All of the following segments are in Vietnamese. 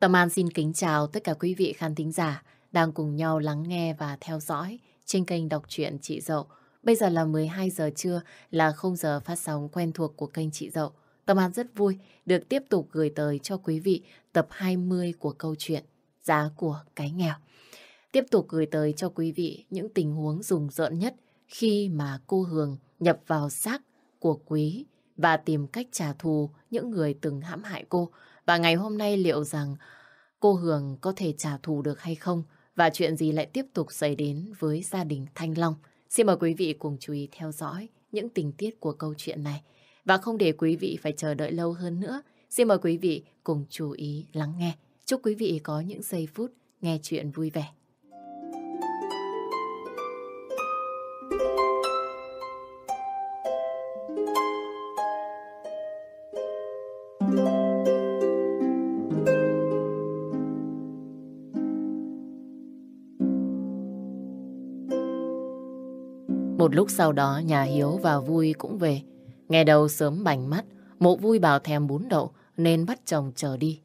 Tâm An xin kính chào tất cả quý vị khán thính giả đang cùng nhau lắng nghe và theo dõi trên kênh đọc truyện Chị Dậu. Bây giờ là 12 giờ trưa là không giờ phát sóng quen thuộc của kênh Chị Dậu. Tâm An rất vui được tiếp tục gửi tới cho quý vị tập 20 của câu chuyện Giá của cái nghèo. Tiếp tục gửi tới cho quý vị những tình huống rùng rợn nhất khi mà cô Hường nhập vào xác của Quý và tìm cách trả thù những người từng hãm hại cô. Và ngày hôm nay liệu rằng cô Hường có thể trả thù được hay không? Và chuyện gì lại tiếp tục xảy đến với gia đình Thanh Long? Xin mời quý vị cùng chú ý theo dõi những tình tiết của câu chuyện này. Và không để quý vị phải chờ đợi lâu hơn nữa, xin mời quý vị cùng chú ý lắng nghe. Chúc quý vị có những giây phút nghe chuyện vui vẻ. Một lúc sau đó nhà Hiếu và Vui cũng về. Nghe đầu sớm bành mắt, mộ Vui bảo thèm bún đậu nên bắt chồng chờ đi.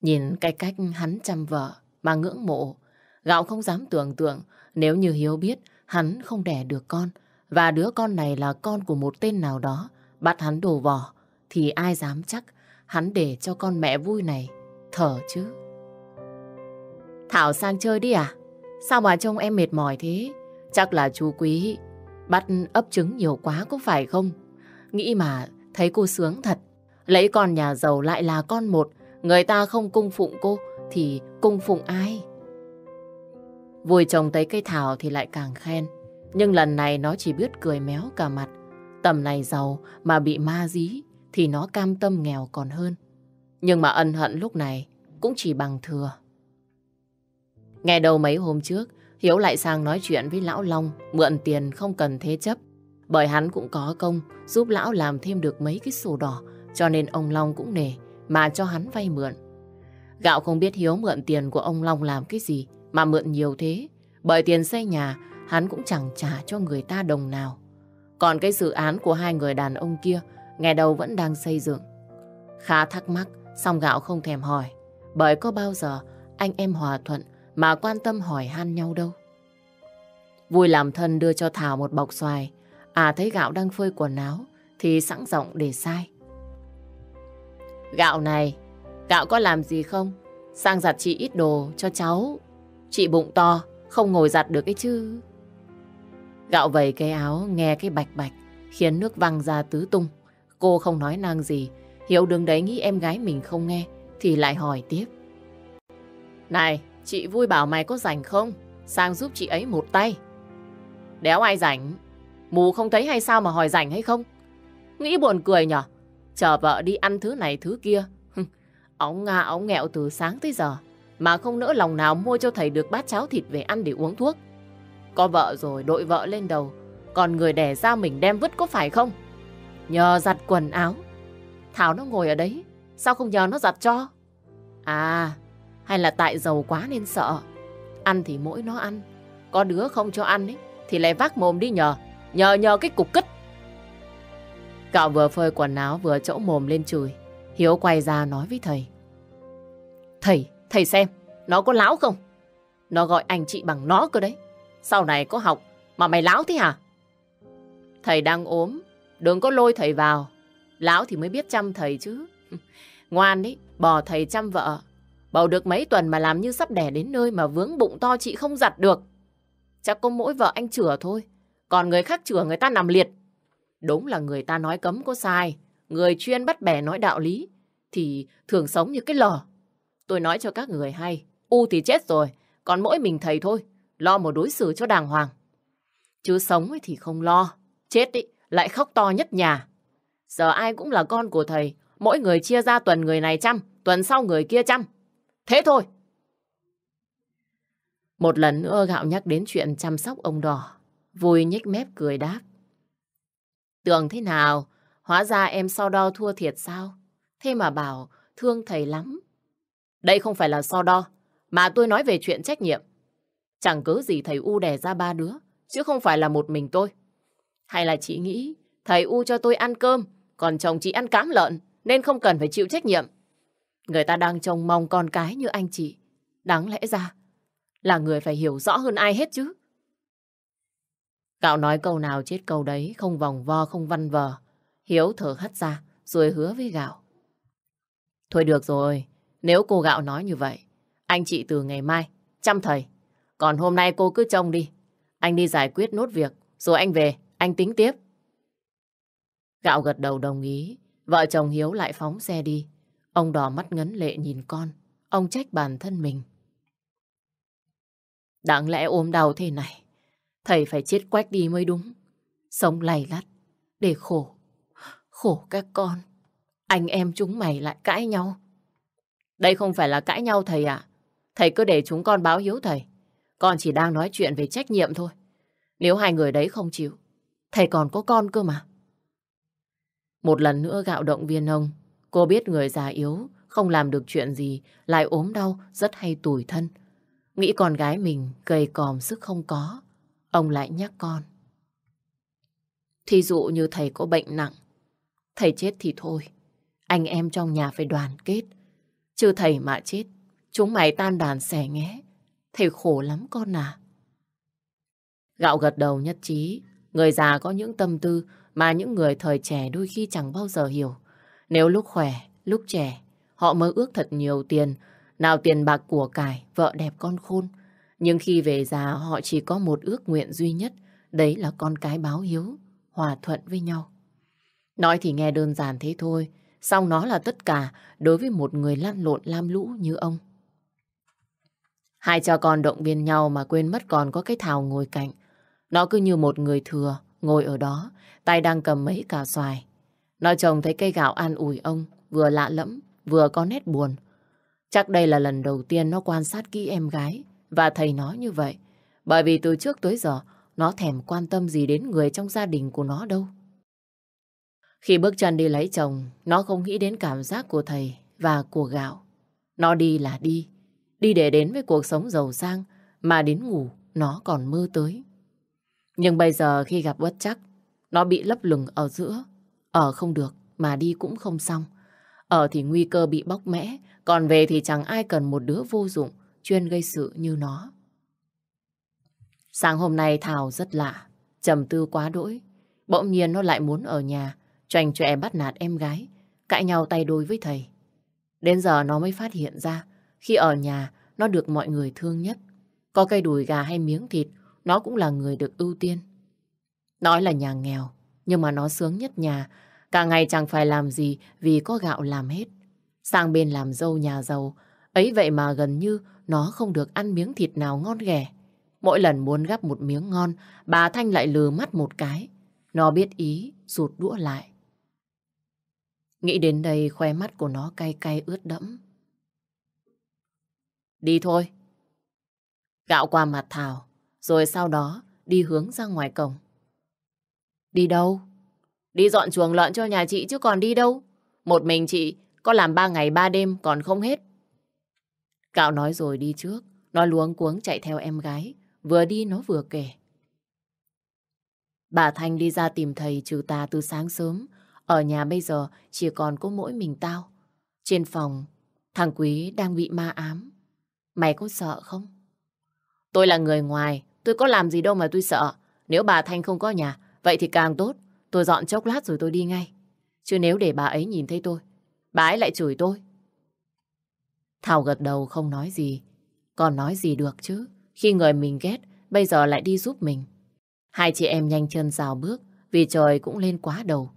Nhìn cái cách hắn chăm vợ mà ngưỡng mộ, gạo không dám tưởng tượng nếu như Hiếu biết hắn không đẻ được con và đứa con này là con của một tên nào đó bắt hắn đổ vỏ thì ai dám chắc hắn để cho con mẹ Vui này thở chứ. Thảo sang chơi đi à? Sao mà trông em mệt mỏi thế? Chắc là chú Quý Bắt ấp trứng nhiều quá có phải không? Nghĩ mà thấy cô sướng thật. Lấy con nhà giàu lại là con một. Người ta không cung phụng cô thì cung phụng ai? Vui chồng thấy cây thảo thì lại càng khen. Nhưng lần này nó chỉ biết cười méo cả mặt. Tầm này giàu mà bị ma dí thì nó cam tâm nghèo còn hơn. Nhưng mà ân hận lúc này cũng chỉ bằng thừa. Ngày đầu mấy hôm trước, Hiếu lại sang nói chuyện với Lão Long, mượn tiền không cần thế chấp. Bởi hắn cũng có công, giúp Lão làm thêm được mấy cái sổ đỏ, cho nên ông Long cũng nể mà cho hắn vay mượn. Gạo không biết Hiếu mượn tiền của ông Long làm cái gì, mà mượn nhiều thế. Bởi tiền xây nhà, hắn cũng chẳng trả cho người ta đồng nào. Còn cái dự án của hai người đàn ông kia, ngày đầu vẫn đang xây dựng. Khá thắc mắc, song gạo không thèm hỏi. Bởi có bao giờ anh em hòa thuận mà quan tâm hỏi han nhau đâu. Vui làm thân đưa cho Thảo một bọc xoài, à thấy gạo đang phơi quần áo thì sẵn giọng để sai. Gạo này, gạo có làm gì không? Sang giặt chị ít đồ cho cháu. Chị bụng to, không ngồi giặt được ấy chứ. Gạo vẩy cái áo nghe cái bạch bạch, khiến nước văng ra tứ tung. Cô không nói năng gì, Hiểu đường đấy nghĩ em gái mình không nghe, thì lại hỏi tiếp. Này, Chị vui bảo mày có rảnh không? Sang giúp chị ấy một tay. Đéo ai rảnh. Mù không thấy hay sao mà hỏi rảnh hay không? Nghĩ buồn cười nhở? Chờ vợ đi ăn thứ này thứ kia. ống nga ống nghẹo từ sáng tới giờ. Mà không nỡ lòng nào mua cho thầy được bát cháo thịt về ăn để uống thuốc. Có vợ rồi đội vợ lên đầu. Còn người đẻ ra mình đem vứt có phải không? Nhờ giặt quần áo. Thảo nó ngồi ở đấy. Sao không nhờ nó giặt cho? À, hay là tại giàu quá nên sợ? Ăn thì mỗi nó ăn. Có đứa không cho ăn ấy, thì lại vác mồm đi nhờ. Nhờ nhờ cái cục cất. Cậu vừa phơi quần áo vừa chỗ mồm lên chửi Hiếu quay ra nói với thầy. Thầy, thầy xem, nó có láo không? Nó gọi anh chị bằng nó cơ đấy. Sau này có học mà mày láo thế hả? Thầy đang ốm, đừng có lôi thầy vào. Láo thì mới biết chăm thầy chứ. Ngoan đấy, bỏ thầy chăm vợ, Bầu được mấy tuần mà làm như sắp đẻ đến nơi mà vướng bụng to chị không giặt được. Chắc có mỗi vợ anh chửa thôi. Còn người khác chửa người ta nằm liệt. Đúng là người ta nói cấm có sai. Người chuyên bắt bẻ nói đạo lý. Thì thường sống như cái lò. Tôi nói cho các người hay. U thì chết rồi. Còn mỗi mình thầy thôi. Lo một đối xử cho đàng hoàng. Chứ sống thì không lo. Chết ý, lại khóc to nhất nhà. Giờ ai cũng là con của thầy. Mỗi người chia ra tuần người này chăm. Tuần sau người kia chăm. Thế thôi. Một lần nữa gạo nhắc đến chuyện chăm sóc ông đỏ. Vui nhếch mép cười đáp. Tưởng thế nào? Hóa ra em so đo thua thiệt sao? Thế mà bảo thương thầy lắm. Đây không phải là so đo, mà tôi nói về chuyện trách nhiệm. Chẳng cứ gì thầy U đẻ ra ba đứa, chứ không phải là một mình tôi. Hay là chị nghĩ thầy U cho tôi ăn cơm, còn chồng chị ăn cám lợn, nên không cần phải chịu trách nhiệm. Người ta đang trông mong con cái như anh chị. Đáng lẽ ra là người phải hiểu rõ hơn ai hết chứ. Cạo nói câu nào chết câu đấy, không vòng vo, không văn vờ. Hiếu thở hắt ra, rồi hứa với Gạo. Thôi được rồi, nếu cô Gạo nói như vậy, anh chị từ ngày mai, chăm thầy. Còn hôm nay cô cứ trông đi. Anh đi giải quyết nốt việc, rồi anh về, anh tính tiếp. Gạo gật đầu đồng ý, vợ chồng Hiếu lại phóng xe đi. Ông đỏ mắt ngấn lệ nhìn con, ông trách bản thân mình. Đáng lẽ ôm đau thế này, thầy phải chết quách đi mới đúng. Sống lầy lắt, để khổ. Khổ các con, anh em chúng mày lại cãi nhau. Đây không phải là cãi nhau thầy ạ. Thầy cứ để chúng con báo hiếu thầy. Con chỉ đang nói chuyện về trách nhiệm thôi. Nếu hai người đấy không chịu, thầy còn có con cơ mà. Một lần nữa gạo động viên ông Cô biết người già yếu, không làm được chuyện gì, lại ốm đau, rất hay tủi thân. Nghĩ con gái mình gầy còm sức không có. Ông lại nhắc con. Thí dụ như thầy có bệnh nặng, thầy chết thì thôi. Anh em trong nhà phải đoàn kết. Chứ thầy mà chết, chúng mày tan đàn xẻ nghé. Thầy khổ lắm con à. Gạo gật đầu nhất trí, người già có những tâm tư mà những người thời trẻ đôi khi chẳng bao giờ hiểu. Nếu lúc khỏe, lúc trẻ, họ mơ ước thật nhiều tiền, nào tiền bạc của cải, vợ đẹp con khôn. Nhưng khi về già họ chỉ có một ước nguyện duy nhất, đấy là con cái báo hiếu, hòa thuận với nhau. Nói thì nghe đơn giản thế thôi, song nó là tất cả đối với một người lăn lộn lam lũ như ông. Hai cha con động viên nhau mà quên mất còn có cái thảo ngồi cạnh. Nó cứ như một người thừa, ngồi ở đó, tay đang cầm mấy cà xoài, Nói chồng thấy cây gạo an ủi ông, vừa lạ lẫm, vừa có nét buồn. Chắc đây là lần đầu tiên nó quan sát kỹ em gái, và thầy nó như vậy. Bởi vì từ trước tới giờ, nó thèm quan tâm gì đến người trong gia đình của nó đâu. Khi bước chân đi lấy chồng, nó không nghĩ đến cảm giác của thầy và của gạo. Nó đi là đi, đi để đến với cuộc sống giàu sang, mà đến ngủ nó còn mơ tới. Nhưng bây giờ khi gặp bất chắc, nó bị lấp lửng ở giữa, ở ờ, không được, mà đi cũng không xong. Ở ờ, thì nguy cơ bị bóc mẽ, còn về thì chẳng ai cần một đứa vô dụng, chuyên gây sự như nó. Sáng hôm nay Thảo rất lạ, trầm tư quá đỗi. Bỗng nhiên nó lại muốn ở nhà, choành chọe bắt nạt em gái, cãi nhau tay đôi với thầy. Đến giờ nó mới phát hiện ra, khi ở nhà nó được mọi người thương nhất. Có cây đùi gà hay miếng thịt, nó cũng là người được ưu tiên. Nói là nhà nghèo, nhưng mà nó sướng nhất nhà Cả ngày chẳng phải làm gì vì có gạo làm hết. Sang bên làm dâu nhà giàu, ấy vậy mà gần như nó không được ăn miếng thịt nào ngon ghẻ. Mỗi lần muốn gắp một miếng ngon, bà Thanh lại lừa mắt một cái. Nó biết ý, rụt đũa lại. Nghĩ đến đây khoe mắt của nó cay cay ướt đẫm. Đi thôi. Gạo qua mặt Thảo, rồi sau đó đi hướng ra ngoài cổng. Đi đâu? Đi dọn chuồng lợn cho nhà chị chứ còn đi đâu. Một mình chị có làm ba ngày ba đêm còn không hết. Cạo nói rồi đi trước. Nó luống cuống chạy theo em gái. Vừa đi nó vừa kể. Bà Thanh đi ra tìm thầy trừ tà từ sáng sớm. Ở nhà bây giờ chỉ còn có mỗi mình tao. Trên phòng, thằng Quý đang bị ma ám. Mày có sợ không? Tôi là người ngoài, tôi có làm gì đâu mà tôi sợ. Nếu bà Thanh không có nhà, vậy thì càng tốt. Tôi dọn chốc lát rồi tôi đi ngay. Chứ nếu để bà ấy nhìn thấy tôi, bà ấy lại chửi tôi. Thảo gật đầu không nói gì. Còn nói gì được chứ, khi người mình ghét, bây giờ lại đi giúp mình. Hai chị em nhanh chân rào bước, vì trời cũng lên quá đầu.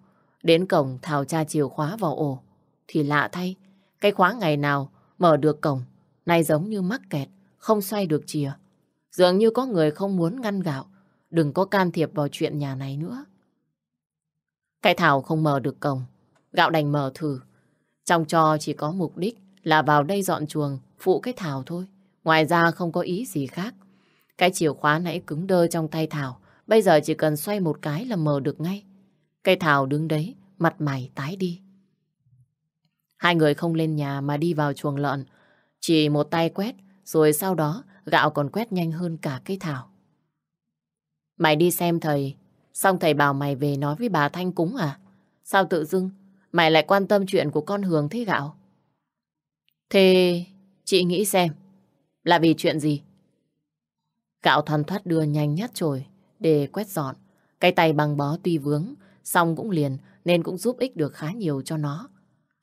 Đến cổng Thảo tra chìa khóa vào ổ. Thì lạ thay, cái khóa ngày nào mở được cổng, nay giống như mắc kẹt, không xoay được chìa. Dường như có người không muốn ngăn gạo, đừng có can thiệp vào chuyện nhà này nữa. Cái Thảo không mở được cổng, gạo đành mở thử. Trong trò chỉ có mục đích là vào đây dọn chuồng, phụ cái Thảo thôi. Ngoài ra không có ý gì khác. Cái chìa khóa nãy cứng đơ trong tay Thảo, bây giờ chỉ cần xoay một cái là mở được ngay. Cây Thảo đứng đấy, mặt mày tái đi. Hai người không lên nhà mà đi vào chuồng lợn. Chỉ một tay quét, rồi sau đó gạo còn quét nhanh hơn cả cây Thảo. Mày đi xem thầy Xong thầy bảo mày về nói với bà Thanh cúng à? Sao tự dưng mày lại quan tâm chuyện của con Hường thế gạo? Thế chị nghĩ xem là vì chuyện gì? gạo thoăn thoát đưa nhanh nhất chổi để quét dọn. Cái tay bằng bó tuy vướng, xong cũng liền nên cũng giúp ích được khá nhiều cho nó.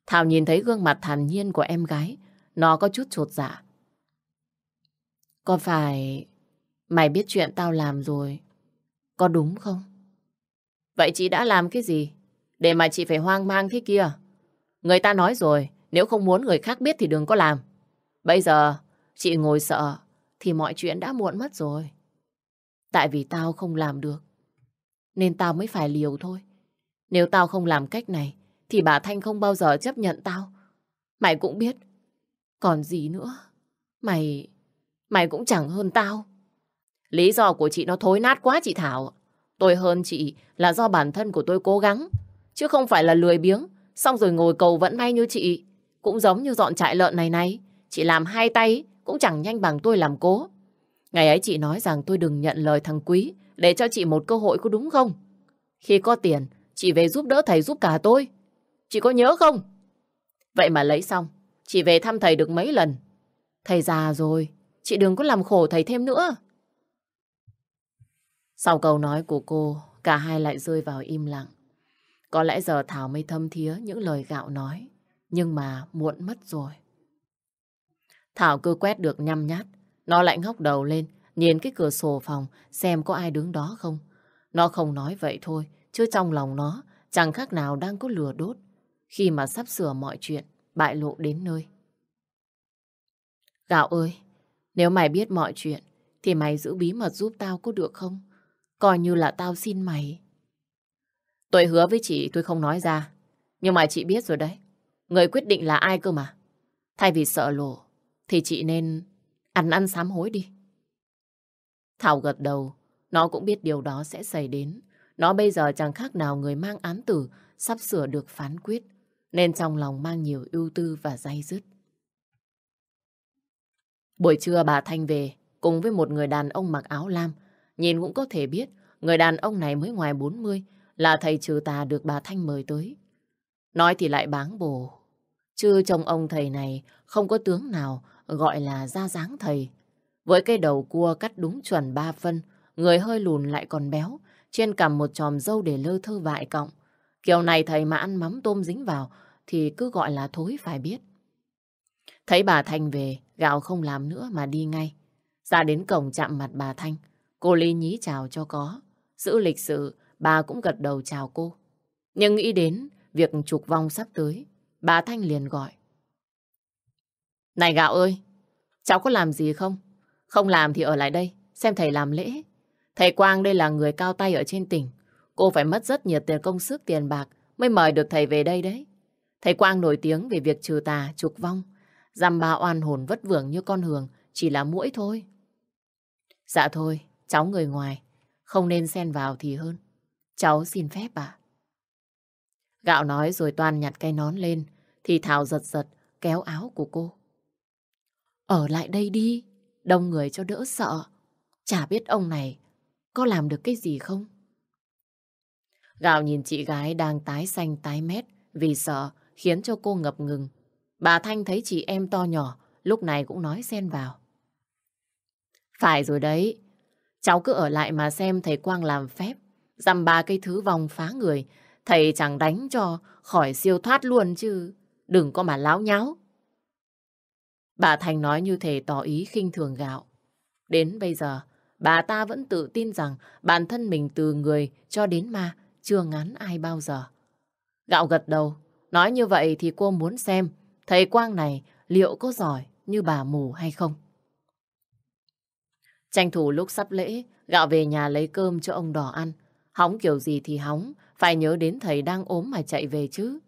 Thảo nhìn thấy gương mặt thản nhiên của em gái, nó có chút trột dạ. Có phải mày biết chuyện tao làm rồi, có đúng không? Vậy chị đã làm cái gì? Để mà chị phải hoang mang thế kia. Người ta nói rồi, nếu không muốn người khác biết thì đừng có làm. Bây giờ, chị ngồi sợ, thì mọi chuyện đã muộn mất rồi. Tại vì tao không làm được, nên tao mới phải liều thôi. Nếu tao không làm cách này, thì bà Thanh không bao giờ chấp nhận tao. Mày cũng biết, còn gì nữa, mày... mày cũng chẳng hơn tao. Lý do của chị nó thối nát quá chị Thảo. Tôi hơn chị là do bản thân của tôi cố gắng, chứ không phải là lười biếng, xong rồi ngồi cầu vẫn may như chị. Cũng giống như dọn trại lợn này này, chị làm hai tay cũng chẳng nhanh bằng tôi làm cố. Ngày ấy chị nói rằng tôi đừng nhận lời thằng Quý để cho chị một cơ hội có đúng không? Khi có tiền, chị về giúp đỡ thầy giúp cả tôi. Chị có nhớ không? Vậy mà lấy xong, chị về thăm thầy được mấy lần. Thầy già rồi, chị đừng có làm khổ thầy thêm nữa. Sau câu nói của cô, cả hai lại rơi vào im lặng. Có lẽ giờ Thảo mới thâm thía những lời gạo nói, nhưng mà muộn mất rồi. Thảo cứ quét được nhăm nhát, nó lại ngóc đầu lên, nhìn cái cửa sổ phòng xem có ai đứng đó không. Nó không nói vậy thôi, chứ trong lòng nó chẳng khác nào đang có lửa đốt khi mà sắp sửa mọi chuyện bại lộ đến nơi. Gạo ơi, nếu mày biết mọi chuyện thì mày giữ bí mật giúp tao có được không? Coi như là tao xin mày. Tôi hứa với chị tôi không nói ra. Nhưng mà chị biết rồi đấy. Người quyết định là ai cơ mà. Thay vì sợ lộ, thì chị nên ăn ăn sám hối đi. Thảo gật đầu, nó cũng biết điều đó sẽ xảy đến. Nó bây giờ chẳng khác nào người mang án tử sắp sửa được phán quyết, nên trong lòng mang nhiều ưu tư và day dứt. Buổi trưa bà Thanh về, cùng với một người đàn ông mặc áo lam, Nhìn cũng có thể biết, người đàn ông này mới ngoài 40 là thầy trừ tà được bà Thanh mời tới. Nói thì lại báng bổ. Chứ chồng ông thầy này không có tướng nào gọi là da dáng thầy. Với cái đầu cua cắt đúng chuẩn ba phân, người hơi lùn lại còn béo, trên cầm một chòm dâu để lơ thơ vại cọng. Kiểu này thầy mà ăn mắm tôm dính vào thì cứ gọi là thối phải biết. Thấy bà Thanh về, gạo không làm nữa mà đi ngay. Ra đến cổng chạm mặt bà Thanh, Cô Lý nhí chào cho có. Giữ lịch sự, bà cũng gật đầu chào cô. Nhưng nghĩ đến việc trục vong sắp tới, bà Thanh liền gọi. Này gạo ơi, cháu có làm gì không? Không làm thì ở lại đây, xem thầy làm lễ. Thầy Quang đây là người cao tay ở trên tỉnh. Cô phải mất rất nhiều tiền công sức tiền bạc mới mời được thầy về đây đấy. Thầy Quang nổi tiếng về việc trừ tà, trục vong. Dằm bà oan hồn vất vưởng như con hường, chỉ là mũi thôi. Dạ thôi, Cháu người ngoài, không nên xen vào thì hơn. Cháu xin phép bà Gạo nói rồi Toàn nhặt cây nón lên, thì Thảo giật giật kéo áo của cô. Ở lại đây đi, đông người cho đỡ sợ. Chả biết ông này có làm được cái gì không? Gạo nhìn chị gái đang tái xanh tái mét vì sợ khiến cho cô ngập ngừng. Bà Thanh thấy chị em to nhỏ lúc này cũng nói xen vào. Phải rồi đấy, Cháu cứ ở lại mà xem thầy Quang làm phép. Dằm ba cái thứ vòng phá người. Thầy chẳng đánh cho khỏi siêu thoát luôn chứ. Đừng có mà láo nháo. Bà Thành nói như thể tỏ ý khinh thường gạo. Đến bây giờ, bà ta vẫn tự tin rằng bản thân mình từ người cho đến ma chưa ngán ai bao giờ. Gạo gật đầu, nói như vậy thì cô muốn xem thầy Quang này liệu có giỏi như bà mù hay không. Tranh thủ lúc sắp lễ, gạo về nhà lấy cơm cho ông đỏ ăn. Hóng kiểu gì thì hóng, phải nhớ đến thầy đang ốm mà chạy về chứ.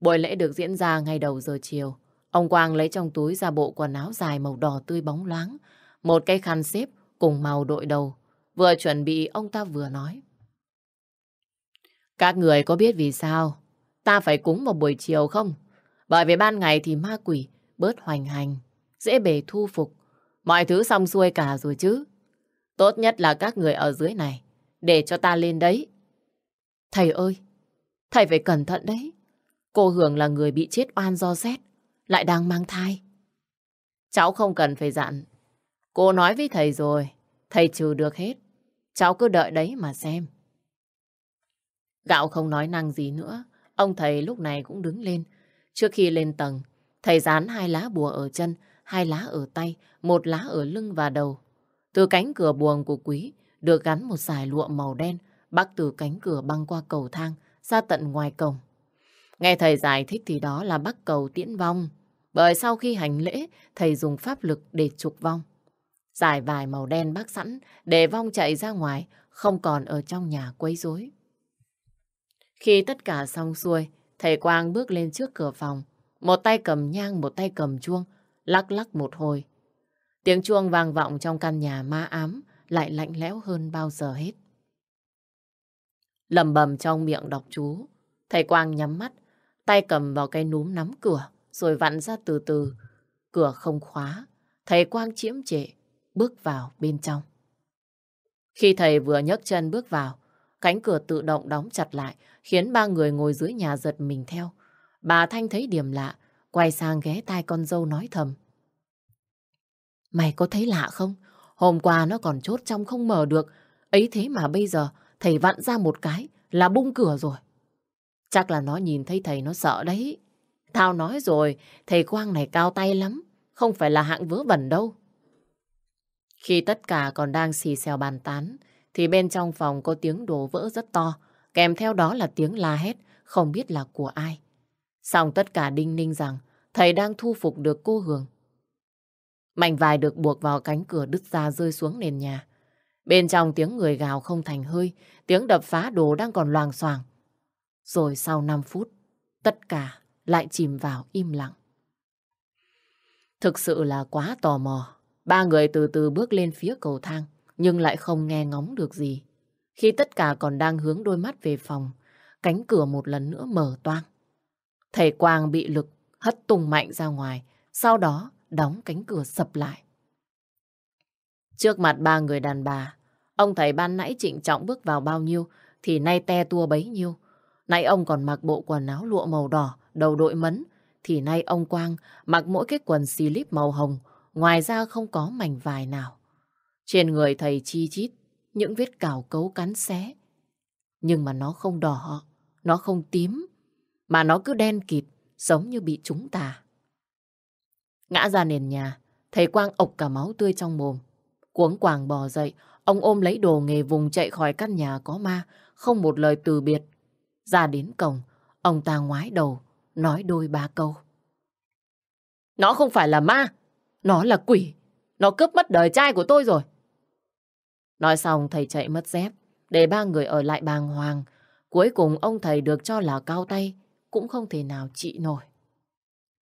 Buổi lễ được diễn ra ngay đầu giờ chiều. Ông Quang lấy trong túi ra bộ quần áo dài màu đỏ tươi bóng loáng, một cái khăn xếp cùng màu đội đầu. Vừa chuẩn bị ông ta vừa nói. Các người có biết vì sao ta phải cúng vào buổi chiều không? Bởi vì ban ngày thì ma quỷ bớt hoành hành, dễ bề thu phục. Mọi thứ xong xuôi cả rồi chứ. Tốt nhất là các người ở dưới này, để cho ta lên đấy. Thầy ơi, thầy phải cẩn thận đấy. Cô Hường là người bị chết oan do rét, lại đang mang thai. Cháu không cần phải dặn. Cô nói với thầy rồi, thầy trừ được hết. Cháu cứ đợi đấy mà xem. Gạo không nói năng gì nữa, ông thầy lúc này cũng đứng lên. Trước khi lên tầng, thầy dán hai lá bùa ở chân, hai lá ở tay, một lá ở lưng và đầu. Từ cánh cửa buồng của Quý được gắn một dải lụa màu đen bắc từ cánh cửa băng qua cầu thang ra tận ngoài cổng. Nghe thầy giải thích thì đó là bắc cầu tiễn vong. Bởi sau khi hành lễ, thầy dùng pháp lực để trục vong. Giải vài màu đen bác sẵn để vong chạy ra ngoài, không còn ở trong nhà quấy rối. Khi tất cả xong xuôi, thầy Quang bước lên trước cửa phòng. Một tay cầm nhang, một tay cầm chuông, Lắc lắc một hồi. Tiếng chuông vang vọng trong căn nhà ma ám lại lạnh lẽo hơn bao giờ hết. Lầm bầm trong miệng đọc chú. Thầy Quang nhắm mắt, tay cầm vào cây núm nắm cửa, rồi vặn ra từ từ. Cửa không khóa, thầy Quang chiếm trệ, bước vào bên trong. Khi thầy vừa nhấc chân bước vào, cánh cửa tự động đóng chặt lại, khiến ba người ngồi dưới nhà giật mình theo. Bà Thanh thấy điểm lạ, quay sang ghé tai con dâu nói thầm. Mày có thấy lạ không? Hôm qua nó còn chốt trong không mở được, ấy thế mà bây giờ thầy vặn ra một cái là bung cửa rồi. Chắc là nó nhìn thấy thầy nó sợ đấy. Tao nói rồi, thầy Quang này cao tay lắm, không phải là hạng vớ vẩn đâu. Khi tất cả còn đang xì xèo bàn tán, thì bên trong phòng có tiếng đồ vỡ rất to, kèm theo đó là tiếng la hét, không biết là của ai. Xong tất cả đinh ninh rằng thầy đang thu phục được cô Hường. Mảnh vài được buộc vào cánh cửa đứt ra rơi xuống nền nhà. Bên trong tiếng người gào không thành hơi, tiếng đập phá đồ đang còn loàng xoàng. Rồi sau 5 phút, tất cả lại chìm vào im lặng. Thực sự là quá tò mò. Ba người từ từ bước lên phía cầu thang, nhưng lại không nghe ngóng được gì. Khi tất cả còn đang hướng đôi mắt về phòng, cánh cửa một lần nữa mở toang. Thầy Quang bị lực hất tung mạnh ra ngoài, sau đó đóng cánh cửa sập lại. Trước mặt ba người đàn bà, ông thầy ban nãy trịnh trọng bước vào bao nhiêu thì nay te tua bấy nhiêu. Nãy ông còn mặc bộ quần áo lụa màu đỏ, đầu đội mấn, thì nay ông Quang mặc mỗi cái quần xì líp màu hồng, ngoài ra không có mảnh vải nào. Trên người thầy chi chít, những vết cào cấu cắn xé. Nhưng mà nó không đỏ, nó không tím, mà nó cứ đen kịt, giống như bị trúng tà. Ngã ra nền nhà, thầy Quang ộc cả máu tươi trong mồm. Cuống quàng bò dậy, ông ôm lấy đồ nghề vùng chạy khỏi căn nhà có ma, không một lời từ biệt. Ra đến cổng, ông ta ngoái đầu, nói đôi ba câu. Nó không phải là ma, nó là quỷ, nó cướp mất đời trai của tôi rồi. Nói xong thầy chạy mất dép, để ba người ở lại bàng hoàng. Cuối cùng ông thầy được cho là cao tay, cũng không thể nào trị nổi.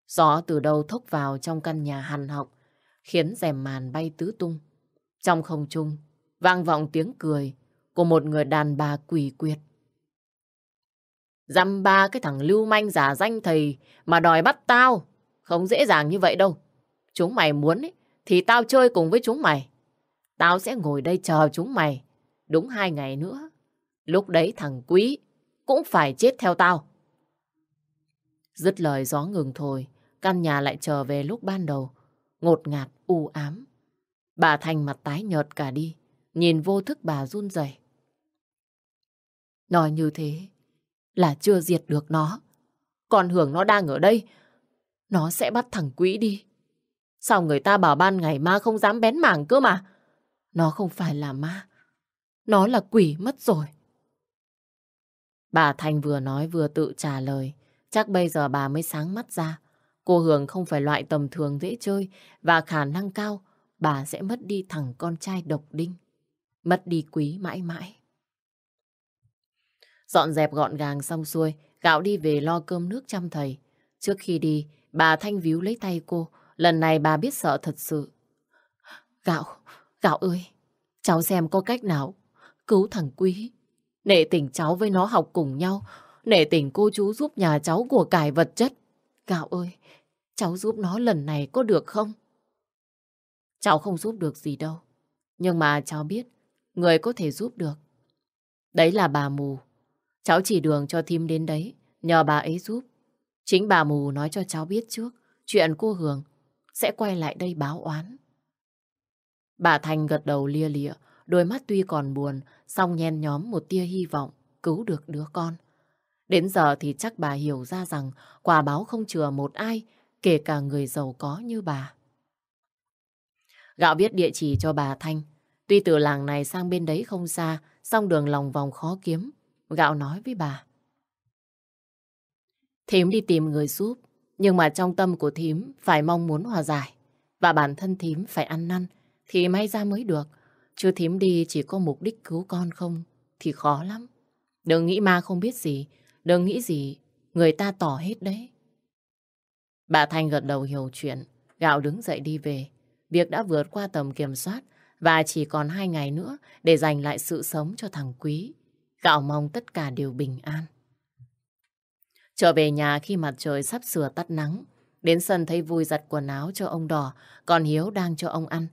Gió từ đâu thốc vào trong căn nhà hằn học, khiến rèm màn bay tứ tung. Trong không trung, vang vọng tiếng cười của một người đàn bà quỷ quyệt. Dăm ba cái thằng lưu manh giả danh thầy mà đòi bắt tao, không dễ dàng như vậy đâu. Chúng mày muốn ấy, thì tao chơi cùng với chúng mày. Tao sẽ ngồi đây chờ chúng mày, đúng hai ngày nữa. Lúc đấy thằng quý cũng phải chết theo tao. Dứt lời gió ngừng thôi căn nhà lại trở về lúc ban đầu, ngột ngạt, u ám. Bà Thành mặt tái nhợt cả đi, nhìn vô thức bà run rẩy. Nói như thế là chưa diệt được nó. Còn Hưởng nó đang ở đây, nó sẽ bắt thằng Quý đi. Sao người ta bảo ban ngày ma không dám bén mảng cơ mà. Nó không phải là ma, nó là quỷ mất rồi. Bà Thành vừa nói vừa tự trả lời. Chắc bây giờ bà mới sáng mắt ra. Cô Hường không phải loại tầm thường dễ chơi và khả năng cao bà sẽ mất đi thằng con trai độc đinh. Mất đi quý mãi mãi. Dọn dẹp gọn gàng xong xuôi, gạo đi về lo cơm nước chăm thầy. Trước khi đi, bà Thanh víu lấy tay cô. Lần này bà biết sợ thật sự. Gạo, gạo ơi, cháu xem có cách nào cứu thằng Quý. Nệ tình cháu với nó học cùng nhau, nể tình cô chú giúp nhà cháu của cải vật chất. Gạo ơi, cháu giúp nó lần này có được không? Cháu không giúp được gì đâu. Nhưng mà cháu biết, người có thể giúp được. Đấy là bà mù. Cháu chỉ đường cho thím đến đấy, nhờ bà ấy giúp. Chính bà mù nói cho cháu biết trước, chuyện cô Hường sẽ quay lại đây báo oán. Bà Thành gật đầu lia lịa, đôi mắt tuy còn buồn, song nhen nhóm một tia hy vọng cứu được đứa con. Đến giờ thì chắc bà hiểu ra rằng quả báo không chừa một ai, kể cả người giàu có như bà. Gạo biết địa chỉ cho bà Thanh. Tuy từ làng này sang bên đấy không xa, song đường lòng vòng khó kiếm. Gạo nói với bà. Thím đi tìm người giúp, nhưng mà trong tâm của thím phải mong muốn hòa giải. Và bản thân thím phải ăn năn, thì may ra mới được. Chứ thím đi chỉ có mục đích cứu con không, thì khó lắm. Đừng nghĩ ma không biết gì, Đừng nghĩ gì, người ta tỏ hết đấy. Bà Thanh gật đầu hiểu chuyện, gạo đứng dậy đi về. Việc đã vượt qua tầm kiểm soát và chỉ còn hai ngày nữa để giành lại sự sống cho thằng Quý. Gạo mong tất cả đều bình an. Trở về nhà khi mặt trời sắp sửa tắt nắng, đến sân thấy vui giặt quần áo cho ông đỏ, còn Hiếu đang cho ông ăn.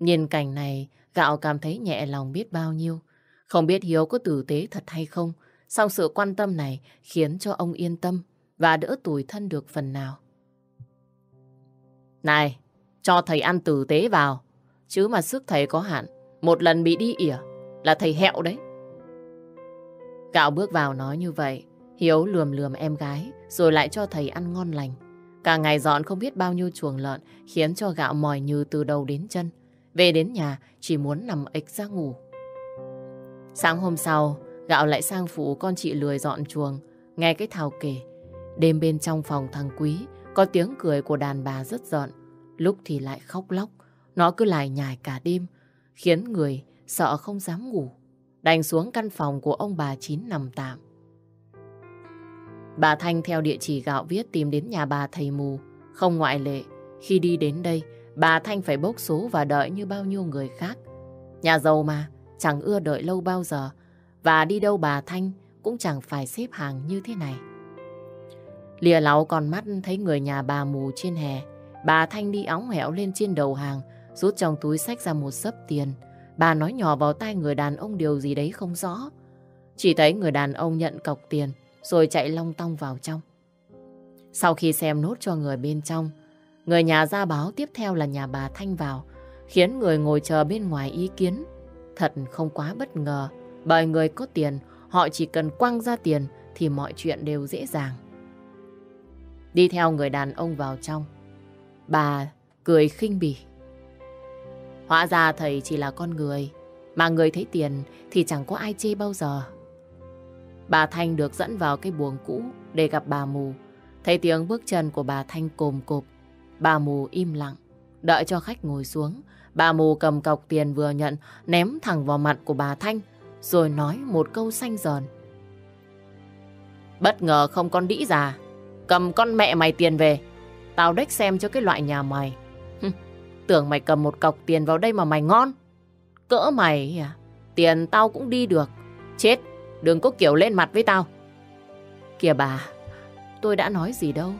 Nhìn cảnh này, gạo cảm thấy nhẹ lòng biết bao nhiêu. Không biết Hiếu có tử tế thật hay không, sau sự quan tâm này khiến cho ông yên tâm và đỡ tủi thân được phần nào. Này, cho thầy ăn tử tế vào. Chứ mà sức thầy có hạn, một lần bị đi ỉa là thầy hẹo đấy. Gạo bước vào nói như vậy, Hiếu lườm lườm em gái rồi lại cho thầy ăn ngon lành. Cả ngày dọn không biết bao nhiêu chuồng lợn khiến cho gạo mỏi như từ đầu đến chân. Về đến nhà chỉ muốn nằm ịch ra ngủ. Sáng hôm sau, Gạo lại sang phụ con chị lười dọn chuồng. Nghe cái thảo kể, đêm bên trong phòng thằng Quý có tiếng cười của đàn bà rất giận. Lúc thì lại khóc lóc, nó cứ lại nhài cả đêm, khiến người sợ không dám ngủ. Đành xuống căn phòng của ông bà Chín nằm tạm. Bà Thanh theo địa chỉ gạo viết tìm đến nhà bà thầy mù. Không ngoại lệ, khi đi đến đây, bà Thanh phải bốc số và đợi như bao nhiêu người khác. Nhà giàu mà, chẳng ưa đợi lâu bao giờ, và đi đâu bà Thanh cũng chẳng phải xếp hàng như thế này. Lìa láu con mắt thấy người nhà bà mù trên hè. Bà Thanh đi óng hẻo lên trên đầu hàng, rút trong túi sách ra một sấp tiền. Bà nói nhỏ vào tai người đàn ông điều gì đấy không rõ. Chỉ thấy người đàn ông nhận cọc tiền rồi chạy long tong vào trong. Sau khi xem nốt cho người bên trong, người nhà ra báo tiếp theo là nhà bà Thanh vào, khiến người ngồi chờ bên ngoài ý kiến. Thật không quá bất ngờ bởi người có tiền, họ chỉ cần quăng ra tiền thì mọi chuyện đều dễ dàng. Đi theo người đàn ông vào trong, bà cười khinh bỉ. Hóa ra thầy chỉ là con người, mà người thấy tiền thì chẳng có ai chê bao giờ. Bà Thanh được dẫn vào cái buồng cũ để gặp bà Mù. Thấy tiếng bước chân của bà Thanh cồm cộp, bà Mù im lặng, đợi cho khách ngồi xuống. Bà Mù cầm cọc tiền vừa nhận ném thẳng vào mặt của bà Thanh rồi nói một câu xanh giòn. Bất ngờ không con đĩ già, cầm con mẹ mày tiền về. Tao đếch xem cho cái loại nhà mày. Tưởng mày cầm một cọc tiền vào đây mà mày ngon. Cỡ mày à, tiền tao cũng đi được. Chết, đừng có kiểu lên mặt với tao. Kìa bà, tôi đã nói gì đâu.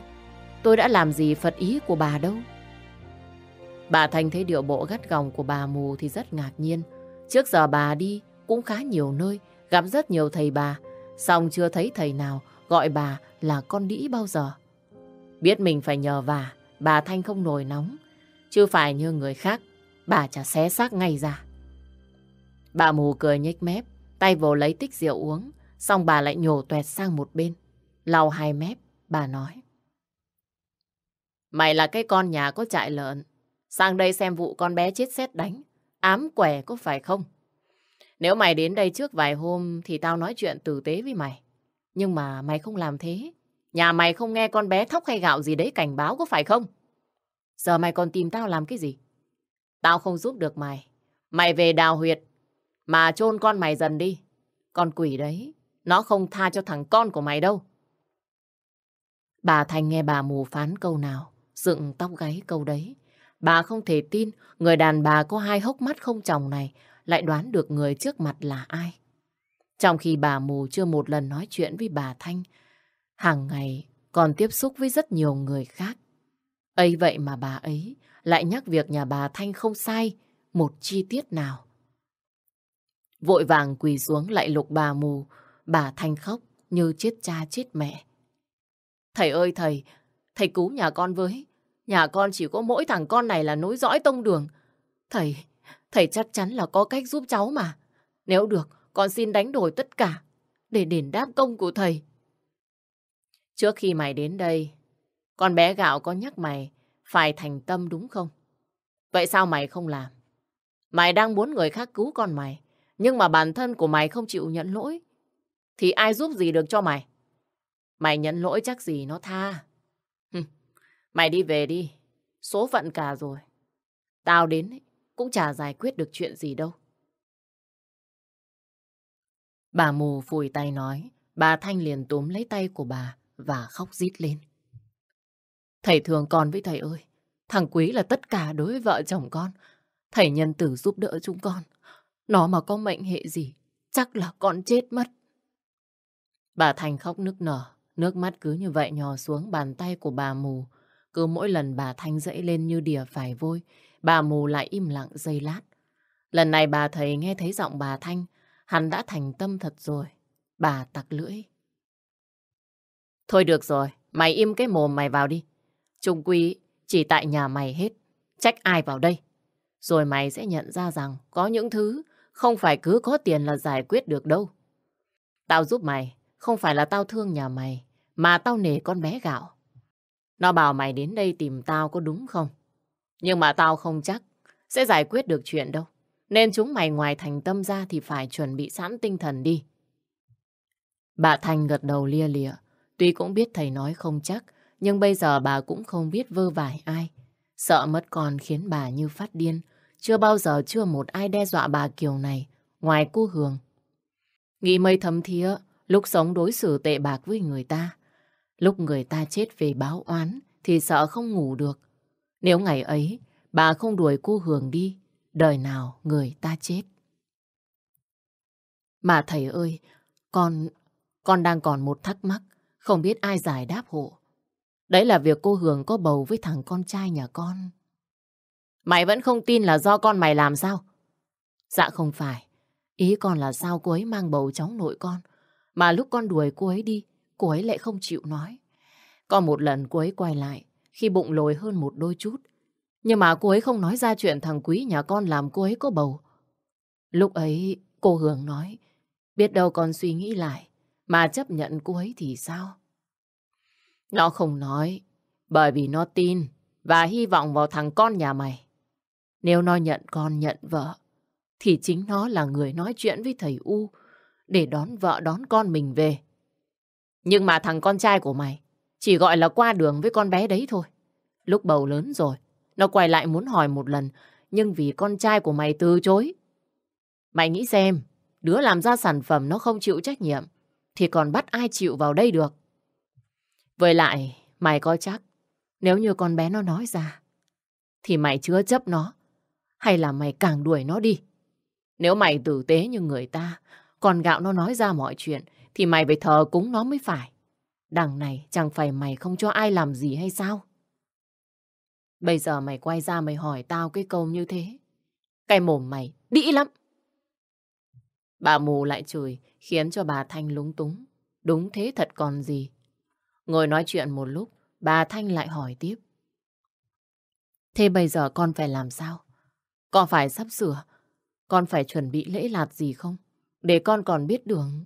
Tôi đã làm gì phật ý của bà đâu. Bà Thành thấy điệu bộ gắt gỏng của bà mù thì rất ngạc nhiên. Trước giờ bà đi, cũng khá nhiều nơi, gặp rất nhiều thầy bà, song chưa thấy thầy nào gọi bà là con đĩ bao giờ. Biết mình phải nhờ vả, bà Thanh không nổi nóng, chứ phải như người khác, bà chả xé xác ngay ra. Bà mù cười nhếch mép, tay vồ lấy tích rượu uống, xong bà lại nhổ tuẹt sang một bên. Lau hai mép, bà nói. Mày là cái con nhà có chạy lợn, sang đây xem vụ con bé chết xét đánh, ám quẻ có phải không? Nếu mày đến đây trước vài hôm thì tao nói chuyện tử tế với mày. Nhưng mà mày không làm thế. Nhà mày không nghe con bé thóc hay gạo gì đấy cảnh báo có phải không? Giờ mày còn tìm tao làm cái gì? Tao không giúp được mày. Mày về đào huyệt mà chôn con mày dần đi. Con quỷ đấy, nó không tha cho thằng con của mày đâu. Bà Thành nghe bà mù phán câu nào, dựng tóc gáy câu đấy. Bà không thể tin người đàn bà có hai hốc mắt không chồng này lại đoán được người trước mặt là ai. Trong khi bà mù chưa một lần nói chuyện với bà Thanh, hàng ngày còn tiếp xúc với rất nhiều người khác. ấy vậy mà bà ấy lại nhắc việc nhà bà Thanh không sai một chi tiết nào. Vội vàng quỳ xuống lại lục bà mù, bà Thanh khóc như chết cha chết mẹ. Thầy ơi thầy, thầy cứu nhà con với. Nhà con chỉ có mỗi thằng con này là nối dõi tông đường. Thầy, Thầy chắc chắn là có cách giúp cháu mà. Nếu được, con xin đánh đổi tất cả để đền đáp công của thầy. Trước khi mày đến đây, con bé gạo có nhắc mày phải thành tâm đúng không? Vậy sao mày không làm? Mày đang muốn người khác cứu con mày, nhưng mà bản thân của mày không chịu nhận lỗi. Thì ai giúp gì được cho mày? Mày nhận lỗi chắc gì nó tha. mày đi về đi, số phận cả rồi. Tao đến ấy, cũng chả giải quyết được chuyện gì đâu. Bà mù phùi tay nói, bà Thanh liền túm lấy tay của bà và khóc rít lên. Thầy thường con với thầy ơi, thằng Quý là tất cả đối với vợ chồng con. Thầy nhân tử giúp đỡ chúng con. Nó mà có mệnh hệ gì, chắc là con chết mất. Bà thanh khóc nức nở, nước mắt cứ như vậy nhỏ xuống bàn tay của bà mù. Cứ mỗi lần bà Thanh dẫy lên như đìa phải vôi, Bà mù lại im lặng giây lát. Lần này bà thầy nghe thấy giọng bà Thanh, hắn đã thành tâm thật rồi. Bà tặc lưỡi. Thôi được rồi, mày im cái mồm mày vào đi. Trung quy chỉ tại nhà mày hết, trách ai vào đây. Rồi mày sẽ nhận ra rằng có những thứ không phải cứ có tiền là giải quyết được đâu. Tao giúp mày, không phải là tao thương nhà mày, mà tao nể con bé gạo. Nó bảo mày đến đây tìm tao có đúng không? Nhưng mà tao không chắc sẽ giải quyết được chuyện đâu. Nên chúng mày ngoài thành tâm ra thì phải chuẩn bị sẵn tinh thần đi. Bà Thành gật đầu lia lịa. Tuy cũng biết thầy nói không chắc, nhưng bây giờ bà cũng không biết vơ vải ai. Sợ mất con khiến bà như phát điên. Chưa bao giờ chưa một ai đe dọa bà kiểu này, ngoài cô Hường. Nghĩ mây thấm thía, lúc sống đối xử tệ bạc với người ta. Lúc người ta chết về báo oán thì sợ không ngủ được. Nếu ngày ấy bà không đuổi cô Hường đi, đời nào người ta chết. Mà thầy ơi, con con đang còn một thắc mắc, không biết ai giải đáp hộ. Đấy là việc cô Hường có bầu với thằng con trai nhà con. Mày vẫn không tin là do con mày làm sao? Dạ không phải. Ý con là sao cô ấy mang bầu cháu nội con. Mà lúc con đuổi cô ấy đi, cô ấy lại không chịu nói. Còn một lần cô ấy quay lại, khi bụng lồi hơn một đôi chút. Nhưng mà cô ấy không nói ra chuyện thằng Quý nhà con làm cô ấy có bầu. Lúc ấy cô Hường nói, biết đâu con suy nghĩ lại, mà chấp nhận cô ấy thì sao? Nó không nói, bởi vì nó tin và hy vọng vào thằng con nhà mày. Nếu nó nhận con nhận vợ, thì chính nó là người nói chuyện với thầy U để đón vợ đón con mình về. Nhưng mà thằng con trai của mày chỉ gọi là qua đường với con bé đấy thôi. Lúc bầu lớn rồi, nó quay lại muốn hỏi một lần, nhưng vì con trai của mày từ chối. Mày nghĩ xem, đứa làm ra sản phẩm nó không chịu trách nhiệm, thì còn bắt ai chịu vào đây được. Với lại, mày coi chắc, nếu như con bé nó nói ra, thì mày chưa chấp nó, hay là mày càng đuổi nó đi. Nếu mày tử tế như người ta, còn gạo nó nói ra mọi chuyện, thì mày phải thờ cúng nó mới phải. Đằng này chẳng phải mày không cho ai làm gì hay sao? Bây giờ mày quay ra mày hỏi tao cái câu như thế. Cái mồm mày đĩ lắm. Bà mù lại chửi khiến cho bà Thanh lúng túng. Đúng thế thật còn gì. Ngồi nói chuyện một lúc, bà Thanh lại hỏi tiếp. Thế bây giờ con phải làm sao? Con phải sắp sửa. Con phải chuẩn bị lễ lạt gì không? Để con còn biết đường.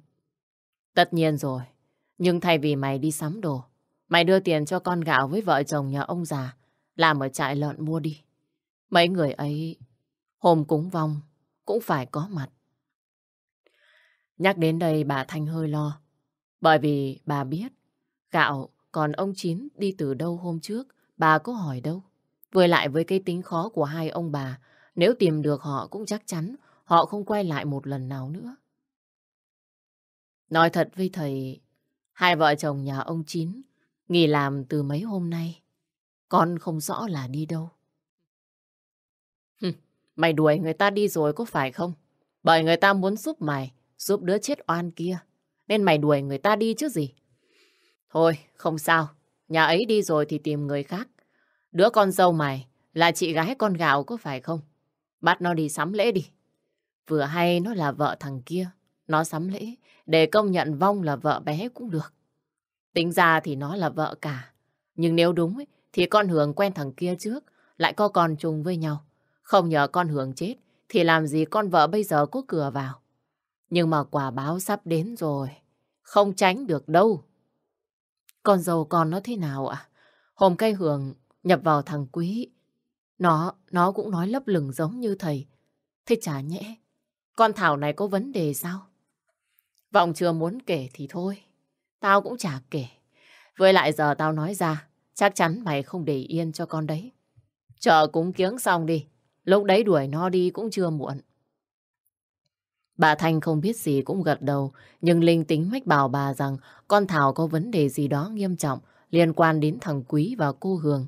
Tất nhiên rồi. Nhưng thay vì mày đi sắm đồ, mày đưa tiền cho con gạo với vợ chồng nhà ông già, làm ở trại lợn mua đi. Mấy người ấy, hôm cúng vong, cũng phải có mặt. Nhắc đến đây bà Thanh hơi lo, bởi vì bà biết gạo còn ông Chín đi từ đâu hôm trước, bà có hỏi đâu. Với lại với cái tính khó của hai ông bà, nếu tìm được họ cũng chắc chắn họ không quay lại một lần nào nữa. Nói thật với thầy, Hai vợ chồng nhà ông Chín nghỉ làm từ mấy hôm nay. Con không rõ là đi đâu. mày đuổi người ta đi rồi có phải không? Bởi người ta muốn giúp mày, giúp đứa chết oan kia. Nên mày đuổi người ta đi chứ gì? Thôi, không sao. Nhà ấy đi rồi thì tìm người khác. Đứa con dâu mày là chị gái con gạo có phải không? Bắt nó đi sắm lễ đi. Vừa hay nó là vợ thằng kia. Nó sắm lễ để công nhận Vong là vợ bé cũng được. Tính ra thì nó là vợ cả. Nhưng nếu đúng ấy, thì con Hường quen thằng kia trước, lại có con chung với nhau. Không nhờ con Hường chết thì làm gì con vợ bây giờ có cửa vào. Nhưng mà quả báo sắp đến rồi, không tránh được đâu. Con dâu con nó thế nào ạ? Hôm cây Hường nhập vào thằng Quý, nó, nó cũng nói lấp lửng giống như thầy. Thế chả nhẽ, con Thảo này có vấn đề sao? Vọng chưa muốn kể thì thôi. Tao cũng chả kể. Với lại giờ tao nói ra, chắc chắn mày không để yên cho con đấy. Chờ cúng kiếng xong đi, lúc đấy đuổi nó đi cũng chưa muộn. Bà Thanh không biết gì cũng gật đầu, nhưng linh tính mách bảo bà rằng con Thảo có vấn đề gì đó nghiêm trọng liên quan đến thằng Quý và cô Hường.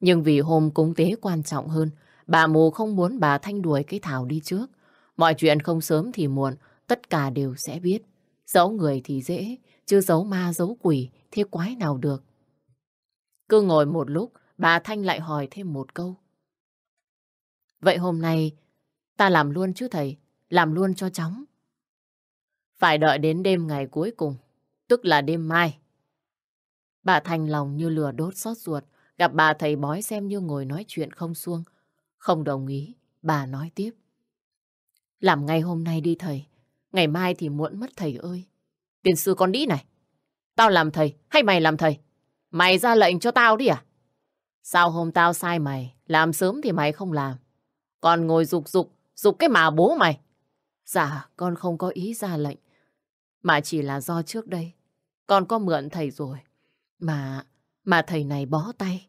Nhưng vì hôm cúng tế quan trọng hơn, bà mù không muốn bà Thanh đuổi cái Thảo đi trước. Mọi chuyện không sớm thì muộn, tất cả đều sẽ biết. Giấu người thì dễ, chứ giấu ma giấu quỷ thế quái nào được. Cứ ngồi một lúc, bà Thanh lại hỏi thêm một câu. Vậy hôm nay ta làm luôn chứ thầy, làm luôn cho chóng. Phải đợi đến đêm ngày cuối cùng, tức là đêm mai. Bà Thanh lòng như lửa đốt xót ruột, gặp bà thầy bói xem như ngồi nói chuyện không xuông. Không đồng ý, bà nói tiếp. Làm ngay hôm nay đi thầy, Ngày mai thì muộn mất thầy ơi. Tiền sư con đĩ này. Tao làm thầy hay mày làm thầy? Mày ra lệnh cho tao đi à? Sao hôm tao sai mày, làm sớm thì mày không làm. Còn ngồi dục dục, dục cái mà bố mày. Dạ, con không có ý ra lệnh. Mà chỉ là do trước đây. Con có mượn thầy rồi. Mà, mà thầy này bó tay.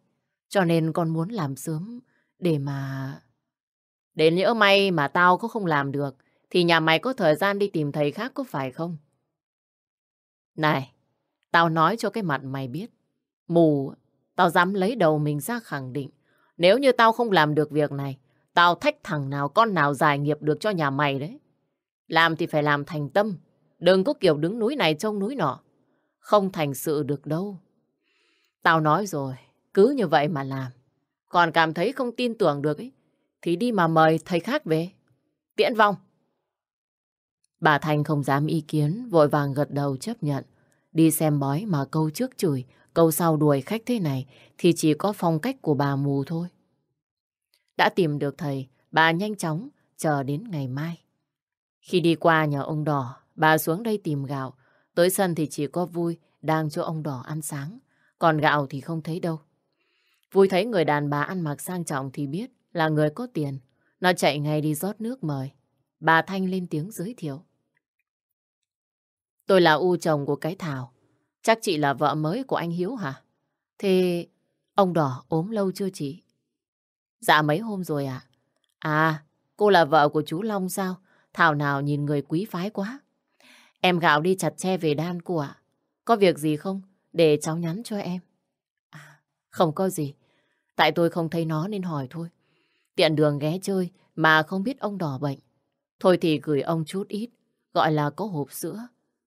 Cho nên con muốn làm sớm để mà... để nhỡ may mà tao có không làm được thì nhà mày có thời gian đi tìm thầy khác có phải không? Này, tao nói cho cái mặt mày biết. Mù, tao dám lấy đầu mình ra khẳng định. Nếu như tao không làm được việc này, tao thách thằng nào con nào giải nghiệp được cho nhà mày đấy. Làm thì phải làm thành tâm, đừng có kiểu đứng núi này trông núi nọ. Không thành sự được đâu. Tao nói rồi, cứ như vậy mà làm. Còn cảm thấy không tin tưởng được ấy, thì đi mà mời thầy khác về. Tiễn vong. Bà Thanh không dám ý kiến, vội vàng gật đầu chấp nhận. Đi xem bói mà câu trước chửi, câu sau đuổi khách thế này thì chỉ có phong cách của bà mù thôi. Đã tìm được thầy, bà nhanh chóng chờ đến ngày mai. Khi đi qua nhà ông Đỏ, bà xuống đây tìm gạo. Tới sân thì chỉ có Vui đang cho ông Đỏ ăn sáng, còn gạo thì không thấy đâu. Vui thấy người đàn bà ăn mặc sang trọng thì biết là người có tiền. Nó chạy ngay đi rót nước mời. Bà Thanh lên tiếng giới thiệu. Tôi là u chồng của cái Thảo. Chắc chị là vợ mới của anh Hiếu hả? Thế ông đỏ ốm lâu chưa chị? Dạ mấy hôm rồi ạ. À? à, cô là vợ của chú Long sao? Thảo nào nhìn người quý phái quá. Em gạo đi chặt tre về đan của ạ. Có việc gì không? Để cháu nhắn cho em. À, không có gì. Tại tôi không thấy nó nên hỏi thôi. Tiện đường ghé chơi mà không biết ông đỏ bệnh. Thôi thì gửi ông chút ít, gọi là có hộp sữa.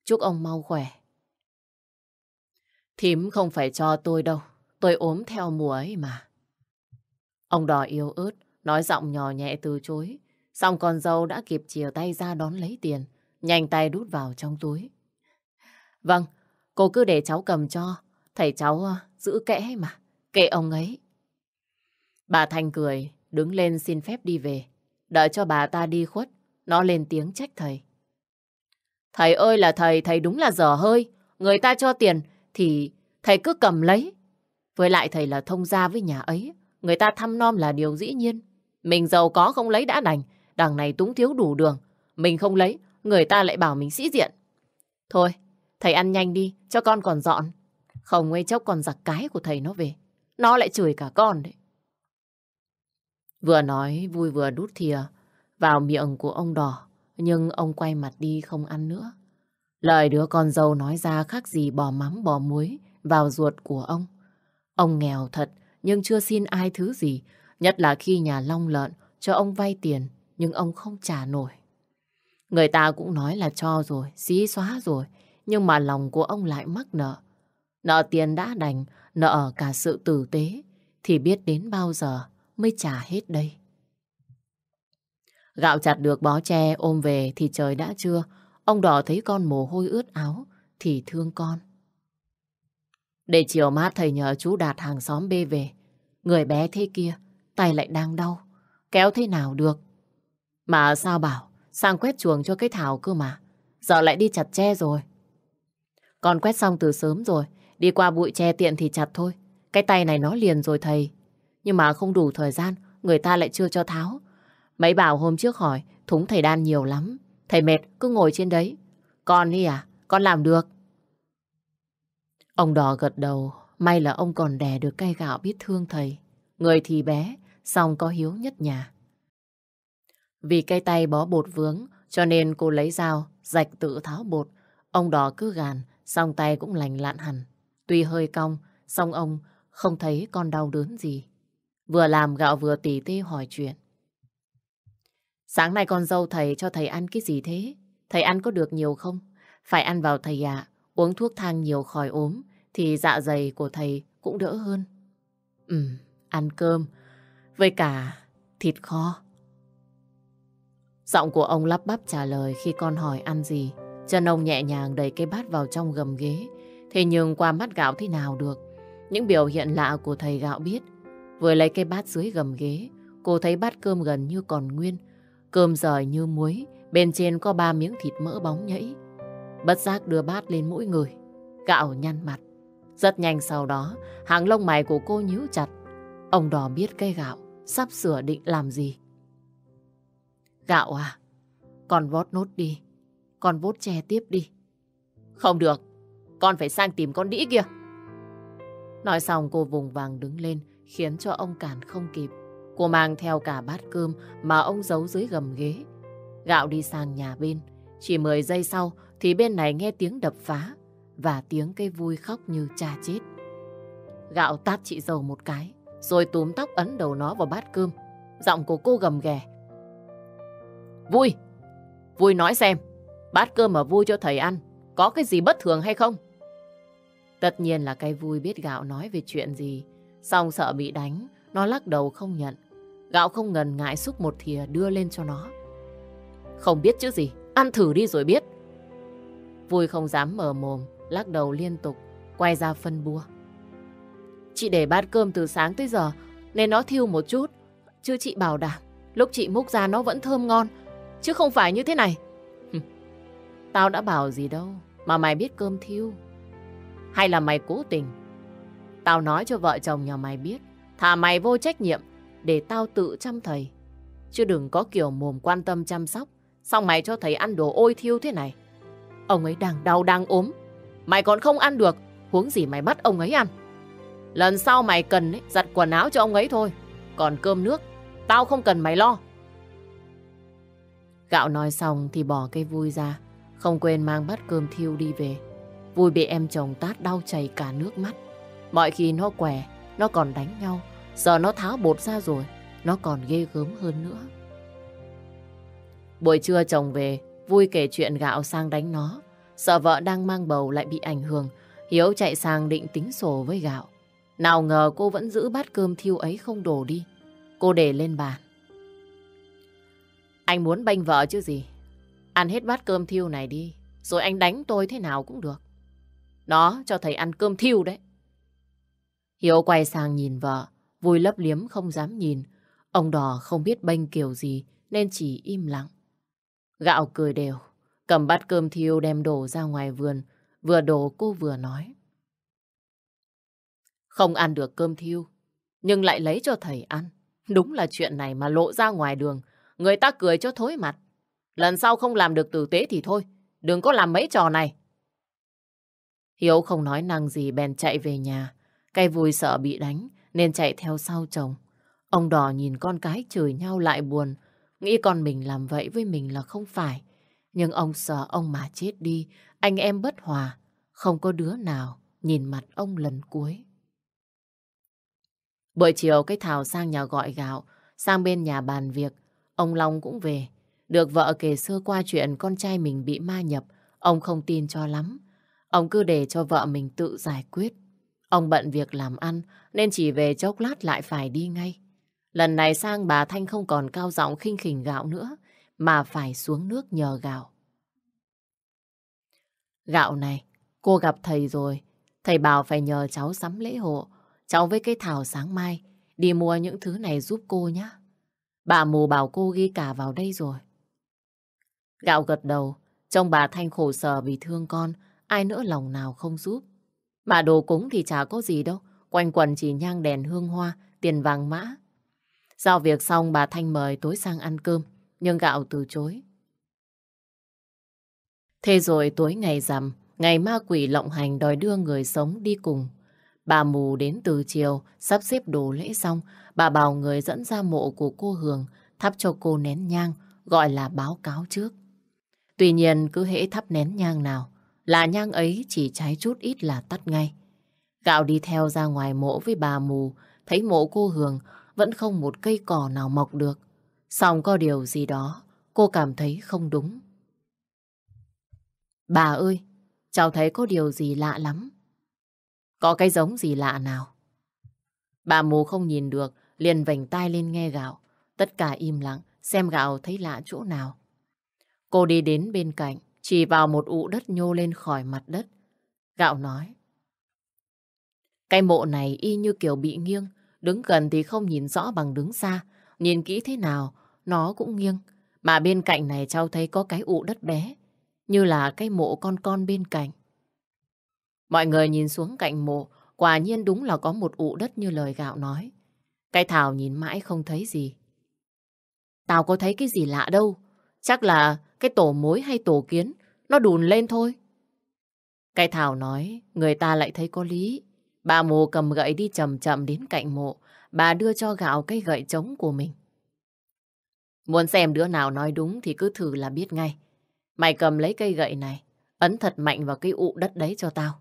Chúc ông mau khỏe. Thím không phải cho tôi đâu. Tôi ốm theo mùa ấy mà. Ông đỏ yêu ớt, nói giọng nhỏ nhẹ từ chối. Xong con dâu đã kịp chìa tay ra đón lấy tiền. Nhanh tay đút vào trong túi. Vâng, cô cứ để cháu cầm cho. Thầy cháu ờ, giữ kẽ mà. Kệ ông ấy. Bà Thanh cười, đứng lên xin phép đi về. Đợi cho bà ta đi khuất, nó lên tiếng trách thầy. Thầy ơi là thầy, thầy đúng là dở hơi. Người ta cho tiền thì thầy cứ cầm lấy. Với lại thầy là thông gia với nhà ấy. Người ta thăm nom là điều dĩ nhiên. Mình giàu có không lấy đã đành. Đằng này túng thiếu đủ đường. Mình không lấy, người ta lại bảo mình sĩ diện. Thôi, thầy ăn nhanh đi, cho con còn dọn. Không ngay chốc còn giặc cái của thầy nó về. Nó lại chửi cả con đấy. Vừa nói vui vừa đút thìa vào miệng của ông đỏ nhưng ông quay mặt đi không ăn nữa. Lời đứa con dâu nói ra khác gì bò mắm bò muối vào ruột của ông. Ông nghèo thật nhưng chưa xin ai thứ gì, nhất là khi nhà Long Lợn cho ông vay tiền nhưng ông không trả nổi. Người ta cũng nói là cho rồi, xí xóa rồi, nhưng mà lòng của ông lại mắc nợ. Nợ tiền đã đành, nợ cả sự tử tế, thì biết đến bao giờ mới trả hết đây. Gạo chặt được bó tre ôm về thì trời đã trưa. Ông đỏ thấy con mồ hôi ướt áo thì thương con. Để chiều mát thầy nhờ chú Đạt hàng xóm bê về. Người bé thế kia, tay lại đang đau. Kéo thế nào được? Mà sao bảo, sang quét chuồng cho cái thảo cơ mà. Giờ lại đi chặt tre rồi. Con quét xong từ sớm rồi, đi qua bụi tre tiện thì chặt thôi. Cái tay này nó liền rồi thầy. Nhưng mà không đủ thời gian, người ta lại chưa cho tháo. Mấy bảo hôm trước hỏi, thúng thầy đan nhiều lắm. Thầy mệt, cứ ngồi trên đấy. Con đi à, con làm được. Ông đỏ gật đầu, may là ông còn đè được cây gạo biết thương thầy. Người thì bé, song có hiếu nhất nhà. Vì cây tay bó bột vướng, cho nên cô lấy dao, rạch tự tháo bột. Ông đỏ cứ gàn, song tay cũng lành lạn hẳn. Tuy hơi cong, song ông không thấy con đau đớn gì. Vừa làm gạo vừa tỉ tê hỏi chuyện. Sáng nay con dâu thầy cho thầy ăn cái gì thế? Thầy ăn có được nhiều không? Phải ăn vào thầy ạ, uống thuốc thang nhiều khỏi ốm, thì dạ dày của thầy cũng đỡ hơn. Ừ, ăn cơm, với cả thịt kho. Giọng của ông lắp bắp trả lời khi con hỏi ăn gì. Chân ông nhẹ nhàng đẩy cái bát vào trong gầm ghế. Thế nhưng qua mắt gạo thế nào được? Những biểu hiện lạ của thầy gạo biết. Vừa lấy cái bát dưới gầm ghế, cô thấy bát cơm gần như còn nguyên, Cơm rời như muối, bên trên có ba miếng thịt mỡ bóng nhẫy. Bất giác đưa bát lên mũi người, gạo nhăn mặt. Rất nhanh sau đó, hàng lông mày của cô nhíu chặt. Ông đò biết cây gạo, sắp sửa định làm gì. Gạo à, con vót nốt đi, con vót che tiếp đi. Không được, con phải sang tìm con đĩ kia. Nói xong cô vùng vàng đứng lên, khiến cho ông cản không kịp. Cô mang theo cả bát cơm mà ông giấu dưới gầm ghế. Gạo đi sang nhà bên. Chỉ 10 giây sau thì bên này nghe tiếng đập phá và tiếng cây vui khóc như cha chết. Gạo tát chị dầu một cái, rồi túm tóc ấn đầu nó vào bát cơm. Giọng của cô gầm ghè. Vui! Vui nói xem, bát cơm mà vui cho thầy ăn, có cái gì bất thường hay không? Tất nhiên là cây vui biết gạo nói về chuyện gì, xong sợ bị đánh, nó lắc đầu không nhận. Gạo không ngần ngại xúc một thìa đưa lên cho nó. Không biết chứ gì, ăn thử đi rồi biết. Vui không dám mở mồm, lắc đầu liên tục, quay ra phân bua. Chị để bát cơm từ sáng tới giờ, nên nó thiêu một chút. Chứ chị bảo đảm, lúc chị múc ra nó vẫn thơm ngon, chứ không phải như thế này. Tao đã bảo gì đâu, mà mày biết cơm thiêu. Hay là mày cố tình? Tao nói cho vợ chồng nhà mày biết, thả mày vô trách nhiệm để tao tự chăm thầy. Chứ đừng có kiểu mồm quan tâm chăm sóc, xong mày cho thầy ăn đồ ôi thiêu thế này. Ông ấy đang đau đang ốm, mày còn không ăn được, huống gì mày bắt ông ấy ăn. Lần sau mày cần ấy, giặt quần áo cho ông ấy thôi, còn cơm nước, tao không cần mày lo. Gạo nói xong thì bỏ cây vui ra, không quên mang bát cơm thiêu đi về. Vui bị em chồng tát đau chảy cả nước mắt. Mọi khi nó què, nó còn đánh nhau, Giờ nó tháo bột ra rồi, nó còn ghê gớm hơn nữa. Buổi trưa chồng về, vui kể chuyện gạo sang đánh nó. Sợ vợ đang mang bầu lại bị ảnh hưởng, Hiếu chạy sang định tính sổ với gạo. Nào ngờ cô vẫn giữ bát cơm thiêu ấy không đổ đi. Cô để lên bàn. Anh muốn banh vợ chứ gì. Ăn hết bát cơm thiêu này đi, rồi anh đánh tôi thế nào cũng được. Nó cho thầy ăn cơm thiêu đấy. Hiếu quay sang nhìn vợ, Vui lấp liếm không dám nhìn. Ông đỏ không biết bênh kiểu gì nên chỉ im lặng. Gạo cười đều, cầm bát cơm thiêu đem đổ ra ngoài vườn. Vừa đổ cô vừa nói. Không ăn được cơm thiêu, nhưng lại lấy cho thầy ăn. Đúng là chuyện này mà lộ ra ngoài đường, người ta cười cho thối mặt. Lần sau không làm được tử tế thì thôi, đừng có làm mấy trò này. Hiếu không nói năng gì bèn chạy về nhà. Cây vui sợ bị đánh, nên chạy theo sau chồng. Ông đỏ nhìn con cái chửi nhau lại buồn, nghĩ con mình làm vậy với mình là không phải. Nhưng ông sợ ông mà chết đi, anh em bất hòa, không có đứa nào nhìn mặt ông lần cuối. Buổi chiều cái Thảo sang nhà gọi gạo, sang bên nhà bàn việc, ông Long cũng về. Được vợ kể sơ qua chuyện con trai mình bị ma nhập, ông không tin cho lắm. Ông cứ để cho vợ mình tự giải quyết. Ông bận việc làm ăn nên chỉ về chốc lát lại phải đi ngay. Lần này sang bà Thanh không còn cao giọng khinh khỉnh gạo nữa mà phải xuống nước nhờ gạo. Gạo này, cô gặp thầy rồi. Thầy bảo phải nhờ cháu sắm lễ hộ. Cháu với cây thảo sáng mai đi mua những thứ này giúp cô nhé. Bà mù bảo cô ghi cả vào đây rồi. Gạo gật đầu, trông bà Thanh khổ sở vì thương con, ai nữa lòng nào không giúp. Mà đồ cúng thì chả có gì đâu, quanh quần chỉ nhang đèn hương hoa, tiền vàng mã. Giao việc xong bà Thanh mời tối sang ăn cơm, nhưng gạo từ chối. Thế rồi tối ngày rằm, ngày ma quỷ lộng hành đòi đưa người sống đi cùng. Bà mù đến từ chiều, sắp xếp đồ lễ xong, bà bảo người dẫn ra mộ của cô Hường, thắp cho cô nén nhang, gọi là báo cáo trước. Tuy nhiên cứ hễ thắp nén nhang nào, là nhang ấy chỉ cháy chút ít là tắt ngay. Gạo đi theo ra ngoài mộ với bà mù, thấy mộ cô Hường vẫn không một cây cỏ nào mọc được. Xong có điều gì đó, cô cảm thấy không đúng. Bà ơi, cháu thấy có điều gì lạ lắm. Có cái giống gì lạ nào? Bà mù không nhìn được, liền vành tai lên nghe gạo. Tất cả im lặng, xem gạo thấy lạ chỗ nào. Cô đi đến bên cạnh, chỉ vào một ụ đất nhô lên khỏi mặt đất. Gạo nói. Cái mộ này y như kiểu bị nghiêng, đứng gần thì không nhìn rõ bằng đứng xa, nhìn kỹ thế nào nó cũng nghiêng. Mà bên cạnh này cháu thấy có cái ụ đất bé, như là cái mộ con con bên cạnh. Mọi người nhìn xuống cạnh mộ, quả nhiên đúng là có một ụ đất như lời gạo nói. Cái Thảo nhìn mãi không thấy gì. Tao có thấy cái gì lạ đâu, chắc là cái tổ mối hay tổ kiến nó đùn lên thôi. Cái Thảo nói, người ta lại thấy có lý. Bà mồ cầm gậy đi chậm chậm đến cạnh mộ. Bà đưa cho gạo cây gậy trống của mình. Muốn xem đứa nào nói đúng thì cứ thử là biết ngay. Mày cầm lấy cây gậy này, ấn thật mạnh vào cái ụ đất đấy cho tao.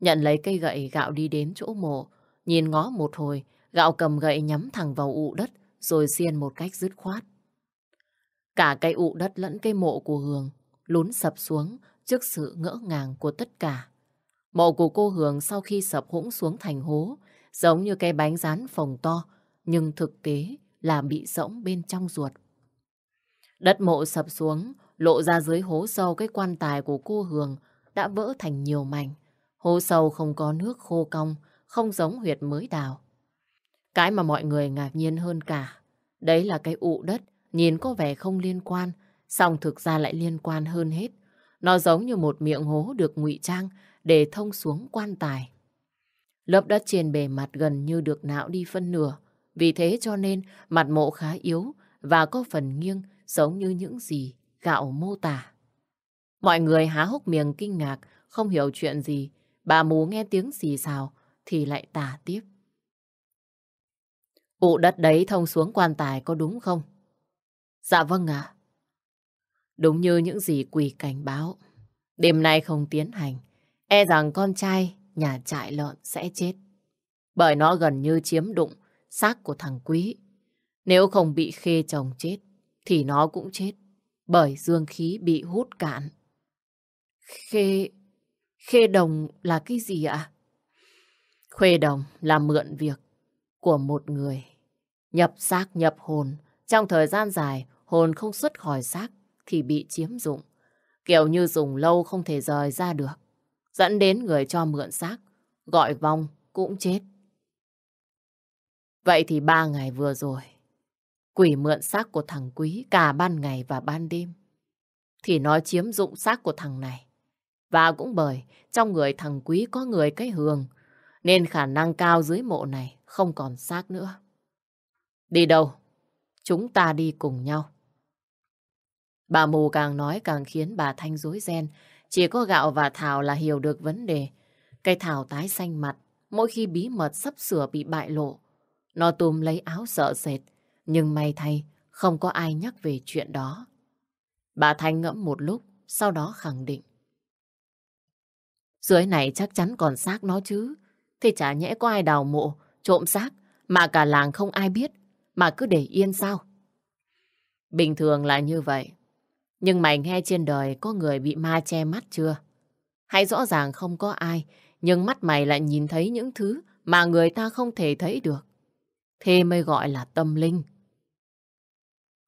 Nhận lấy cây gậy gạo đi đến chỗ mộ, nhìn ngó một hồi, gạo cầm gậy nhắm thẳng vào ụ đất rồi xiên một cách dứt khoát. Cả cây ụ đất lẫn cây mộ của Hường lún sập xuống trước sự ngỡ ngàng của tất cả. Mộ của cô Hường sau khi sập hũng xuống thành hố, giống như cái bánh rán phồng to, nhưng thực tế là bị rỗng bên trong ruột. Đất mộ sập xuống, lộ ra dưới hố sâu cái quan tài của cô Hường đã vỡ thành nhiều mảnh. Hố sâu không có nước khô cong, không giống huyệt mới đào. Cái mà mọi người ngạc nhiên hơn cả, đấy là cái ụ đất nhìn có vẻ không liên quan song thực ra lại liên quan hơn hết. Nó giống như một miệng hố được ngụy trang để thông xuống quan tài. Lớp đất trên bề mặt gần như được não đi phân nửa, vì thế cho nên mặt mộ khá yếu và có phần nghiêng giống như những gì gạo mô tả. Mọi người há hốc miệng kinh ngạc, không hiểu chuyện gì. Bà mù nghe tiếng xì xào thì lại tả tiếp. Ụ đất đấy thông xuống quan tài có đúng không? Dạ vâng ạ. Đúng như những gì quỳ cảnh báo. Đêm nay không tiến hành, e rằng con trai nhà trại lợn sẽ chết. Bởi nó gần như chiếm đụng xác của thằng Quý. Nếu không bị khê chồng chết, thì nó cũng chết. Bởi dương khí bị hút cạn. Khê... Khê đồng là cái gì ạ? À? đồng là mượn việc của một người. Nhập xác nhập hồn, trong thời gian dài hồn không xuất khỏi xác thì bị chiếm dụng. Kiểu như dùng lâu không thể rời ra được. Dẫn đến người cho mượn xác, gọi vong cũng chết. Vậy thì ba ngày vừa rồi, quỷ mượn xác của thằng Quý cả ban ngày và ban đêm. Thì nó chiếm dụng xác của thằng này. Và cũng bởi trong người thằng Quý có người cái hường, nên khả năng cao dưới mộ này không còn xác nữa. Đi đâu? Chúng ta đi cùng nhau. Bà mù càng nói càng khiến bà Thanh rối ren. Chỉ có gạo và Thảo là hiểu được vấn đề. Cây Thảo tái xanh mặt, mỗi khi bí mật sắp sửa bị bại lộ. Nó túm lấy áo sợ sệt, nhưng may thay không có ai nhắc về chuyện đó. Bà Thanh ngẫm một lúc, sau đó khẳng định. Dưới này chắc chắn còn xác nó chứ. Thì chả nhẽ có ai đào mộ, trộm xác, mà cả làng không ai biết, mà cứ để yên sao? Bình thường là như vậy, nhưng mày nghe trên đời có người bị ma che mắt chưa? Hay rõ ràng không có ai, nhưng mắt mày lại nhìn thấy những thứ mà người ta không thể thấy được. Thế mới gọi là tâm linh.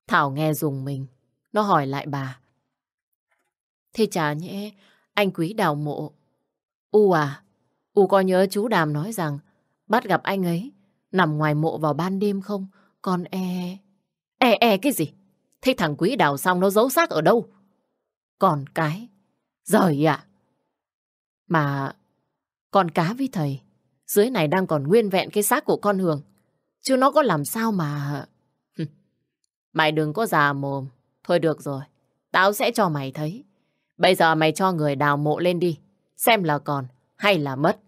Thảo nghe dùng mình, nó hỏi lại bà. Thế chả nhẽ, anh quý đào mộ. U à, U có nhớ chú Đàm nói rằng bắt gặp anh ấy nằm ngoài mộ vào ban đêm không? Còn e... E e cái gì? Thế thằng quý đào xong nó giấu xác ở đâu? Còn cái... Giời ạ! À. Mà... Con cá với thầy, dưới này đang còn nguyên vẹn cái xác của con Hường. Chứ nó có làm sao mà... mày đừng có già mồm. Thôi được rồi, tao sẽ cho mày thấy. Bây giờ mày cho người đào mộ lên đi, xem là còn hay là mất.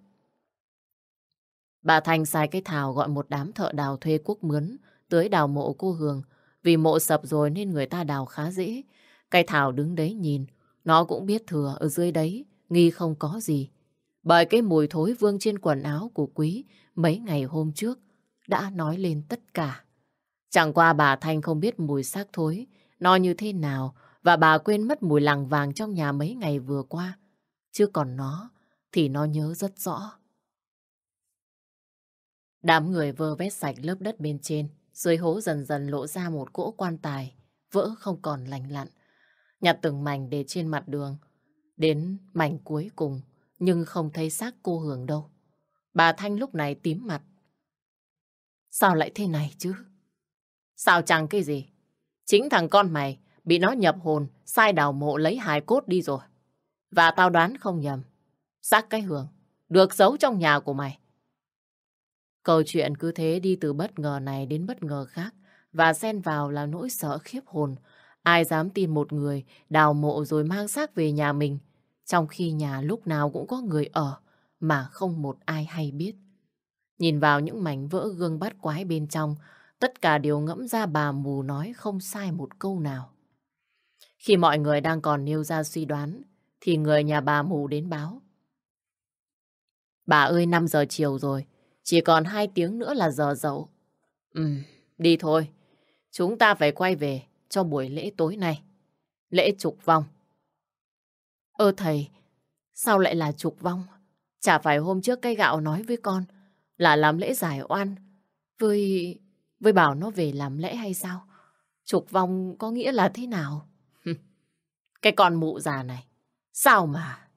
Bà Thành xài cái thảo gọi một đám thợ đào thuê quốc mướn tới đào mộ cô Hường vì mộ sập rồi nên người ta đào khá dễ. cây Thảo đứng đấy nhìn, nó cũng biết thừa ở dưới đấy, nghi không có gì. Bởi cái mùi thối vương trên quần áo của Quý mấy ngày hôm trước đã nói lên tất cả. Chẳng qua bà Thanh không biết mùi xác thối, nó như thế nào và bà quên mất mùi làng vàng trong nhà mấy ngày vừa qua. Chứ còn nó thì nó nhớ rất rõ. Đám người vơ vét sạch lớp đất bên trên, dưới hố dần dần lộ ra một cỗ quan tài, vỡ không còn lành lặn. Nhặt từng mảnh để trên mặt đường, đến mảnh cuối cùng, nhưng không thấy xác cô Hường đâu. Bà Thanh lúc này tím mặt. Sao lại thế này chứ? Sao chẳng cái gì? Chính thằng con mày bị nó nhập hồn, sai đào mộ lấy hài cốt đi rồi. Và tao đoán không nhầm, xác cái Hường được giấu trong nhà của mày. Câu chuyện cứ thế đi từ bất ngờ này đến bất ngờ khác và xen vào là nỗi sợ khiếp hồn. Ai dám tin một người đào mộ rồi mang xác về nhà mình, trong khi nhà lúc nào cũng có người ở mà không một ai hay biết. Nhìn vào những mảnh vỡ gương bát quái bên trong, tất cả đều ngẫm ra bà mù nói không sai một câu nào. Khi mọi người đang còn nêu ra suy đoán, thì người nhà bà mù đến báo. Bà ơi, 5 giờ chiều rồi, chỉ còn hai tiếng nữa là giờ dậu. Ừ, đi thôi. Chúng ta phải quay về cho buổi lễ tối nay. Lễ trục vong. Ơ thầy, sao lại là trục vong? Chả phải hôm trước cây gạo nói với con là làm lễ giải oan. Với... với bảo nó về làm lễ hay sao? Trục vong có nghĩa là thế nào? cái con mụ già này, sao mà...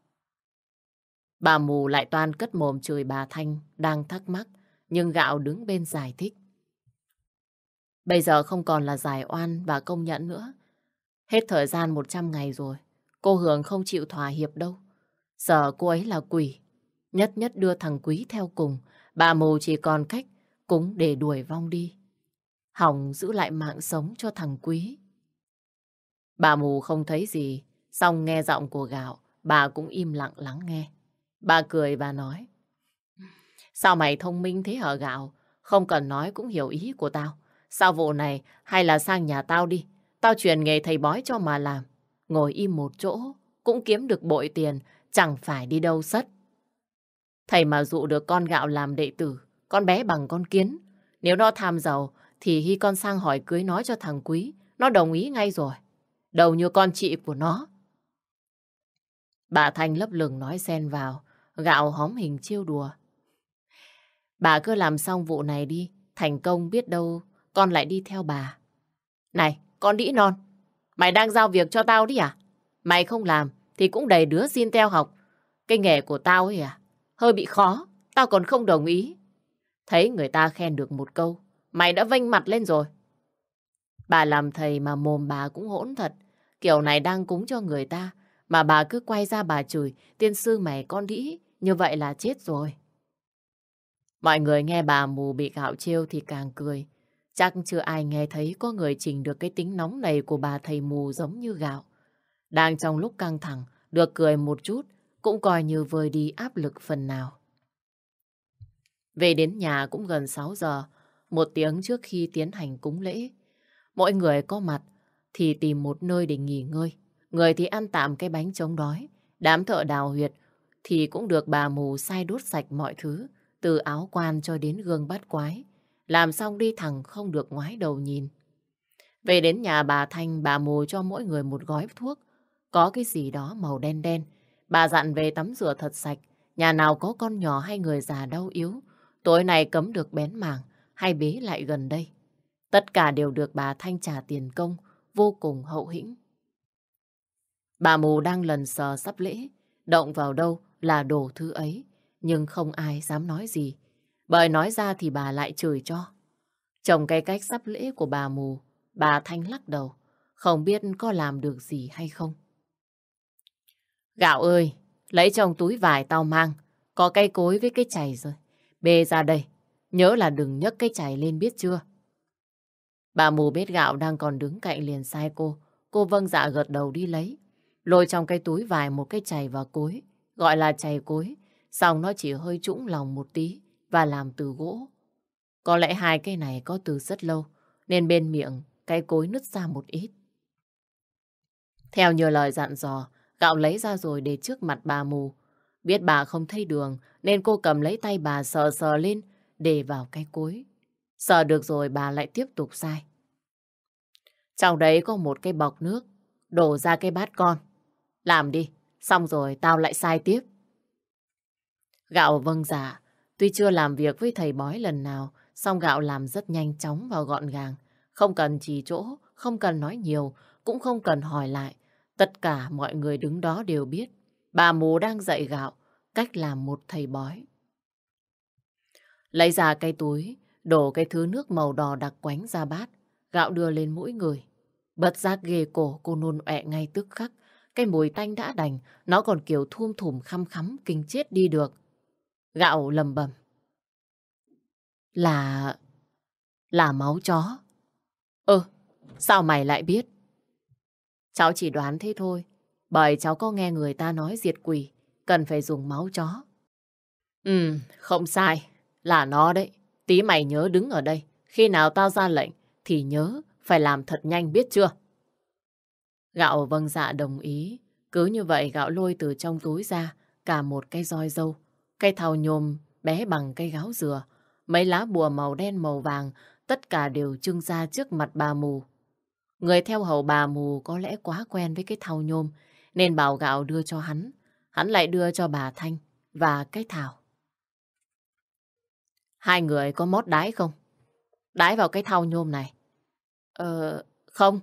Bà mù lại toan cất mồm chửi bà Thanh đang thắc mắc, nhưng gạo đứng bên giải thích. Bây giờ không còn là giải oan và công nhận nữa. Hết thời gian 100 ngày rồi, cô Hường không chịu thỏa hiệp đâu. Giờ cô ấy là quỷ, nhất nhất đưa thằng Quý theo cùng, bà mù chỉ còn cách cúng để đuổi vong đi. Hỏng giữ lại mạng sống cho thằng Quý. Bà mù không thấy gì, xong nghe giọng của gạo, bà cũng im lặng lắng nghe. Bà cười và nói. Sao mày thông minh thế hở gạo? Không cần nói cũng hiểu ý của tao. Sao vụ này hay là sang nhà tao đi. Tao truyền nghề thầy bói cho mà làm. Ngồi im một chỗ cũng kiếm được bội tiền. Chẳng phải đi đâu sất. Thầy mà dụ được con gạo làm đệ tử. Con bé bằng con kiến. Nếu nó tham giàu thì khi con sang hỏi cưới nói cho thằng Quý. Nó đồng ý ngay rồi. Đầu như con chị của nó. Bà Thanh lấp lừng nói xen vào gạo hóm hình chiêu đùa. Bà cứ làm xong vụ này đi, thành công biết đâu con lại đi theo bà. Này, con đĩ non, mày đang giao việc cho tao đi à? Mày không làm thì cũng đầy đứa xin theo học. Cái nghề của tao ấy à, hơi bị khó, tao còn không đồng ý. Thấy người ta khen được một câu, mày đã vênh mặt lên rồi. Bà làm thầy mà mồm bà cũng hỗn thật, kiểu này đang cúng cho người ta, mà bà cứ quay ra bà chửi, tiên sư mày con đĩ, như vậy là chết rồi. Mọi người nghe bà mù bị gạo trêu thì càng cười. Chắc chưa ai nghe thấy có người chỉnh được cái tính nóng này của bà thầy mù giống như gạo. Đang trong lúc căng thẳng, được cười một chút, cũng coi như vơi đi áp lực phần nào. Về đến nhà cũng gần 6 giờ, một tiếng trước khi tiến hành cúng lễ. mọi người có mặt thì tìm một nơi để nghỉ ngơi. Người thì ăn tạm cái bánh chống đói. Đám thợ đào huyệt thì cũng được bà mù sai đốt sạch mọi thứ, từ áo quan cho đến gương bát quái. Làm xong đi thẳng không được ngoái đầu nhìn. Về đến nhà bà Thanh, bà mù cho mỗi người một gói thuốc, có cái gì đó màu đen đen. Bà dặn về tắm rửa thật sạch, nhà nào có con nhỏ hay người già đau yếu, tối nay cấm được bén mảng hay bế lại gần đây. Tất cả đều được bà Thanh trả tiền công, vô cùng hậu hĩnh. Bà mù đang lần sờ sắp lễ, động vào đâu là đồ thứ ấy, nhưng không ai dám nói gì. Bởi nói ra thì bà lại chửi cho. Trong cái cách sắp lễ của bà mù, bà Thanh lắc đầu, không biết có làm được gì hay không. Gạo ơi, lấy trong túi vải tao mang, có cây cối với cái chày rồi. Bê ra đây, nhớ là đừng nhấc cái chày lên biết chưa. Bà mù biết gạo đang còn đứng cạnh liền sai cô. Cô vâng dạ gật đầu đi lấy. Lôi trong cái túi vài một cái chày và cối. Gọi là chày cối, xong nó chỉ hơi trũng lòng một tí và làm từ gỗ. Có lẽ hai cây này có từ rất lâu, nên bên miệng cây cối nứt ra một ít. Theo nhiều lời dặn dò, gạo lấy ra rồi để trước mặt bà mù. Biết bà không thấy đường nên cô cầm lấy tay bà sờ sờ lên để vào cây cối. Sờ được rồi bà lại tiếp tục sai. Trong đấy có một cái bọc nước, đổ ra cái bát con. Làm đi, Xong rồi tao lại sai tiếp. Gạo vâng giả, dạ, tuy chưa làm việc với thầy bói lần nào, song gạo làm rất nhanh chóng và gọn gàng. Không cần chỉ chỗ, không cần nói nhiều, cũng không cần hỏi lại. Tất cả mọi người đứng đó đều biết. Bà mù đang dạy gạo, cách làm một thầy bói. Lấy ra cây túi, đổ cái thứ nước màu đỏ đặc quánh ra bát, gạo đưa lên mũi người. Bật giác ghê cổ cô nôn ẹ ngay tức khắc, cái mùi tanh đã đành, nó còn kiểu thum thủm khăm khắm, kinh chết đi được. Gạo lầm bầm. Là... là máu chó. Ơ, sao mày lại biết? Cháu chỉ đoán thế thôi, bởi cháu có nghe người ta nói diệt quỷ, cần phải dùng máu chó. Ừ, không sai, là nó đấy. Tí mày nhớ đứng ở đây, khi nào tao ra lệnh thì nhớ phải làm thật nhanh biết chưa? Gạo vâng dạ đồng ý. Cứ như vậy gạo lôi từ trong túi ra cả một cây roi dâu. Cây thau nhôm bé bằng cây gáo dừa. Mấy lá bùa màu đen màu vàng tất cả đều trưng ra trước mặt bà mù. Người theo hầu bà mù có lẽ quá quen với cái thao nhôm nên bảo gạo đưa cho hắn. Hắn lại đưa cho bà Thanh và cái thảo. Hai người có mót đái không? Đái vào cái thao nhôm này. Ờ, không.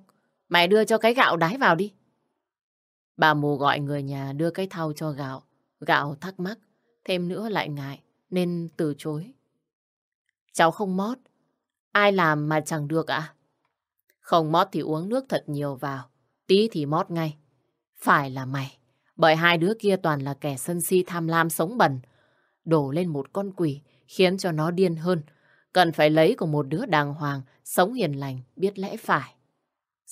Mày đưa cho cái gạo đái vào đi. Bà mù gọi người nhà đưa cái thau cho gạo. Gạo thắc mắc, thêm nữa lại ngại, nên từ chối. Cháu không mót, ai làm mà chẳng được ạ. À? Không mót thì uống nước thật nhiều vào, tí thì mót ngay. Phải là mày, bởi hai đứa kia toàn là kẻ sân si tham lam sống bẩn. Đổ lên một con quỷ, khiến cho nó điên hơn. Cần phải lấy của một đứa đàng hoàng, sống hiền lành, biết lẽ phải.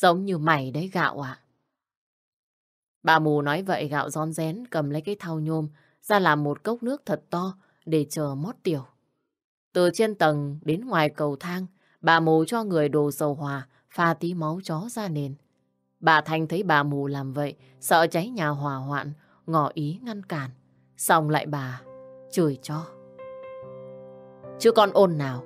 Giống như mày đấy gạo ạ. À? Bà mù nói vậy gạo rón rén cầm lấy cái thau nhôm ra làm một cốc nước thật to để chờ mót tiểu. Từ trên tầng đến ngoài cầu thang, bà mù cho người đồ dầu hòa pha tí máu chó ra nền. Bà Thanh thấy bà mù làm vậy, sợ cháy nhà hỏa hoạn, ngỏ ý ngăn cản. Xong lại bà chửi cho. Chứ con ôn nào,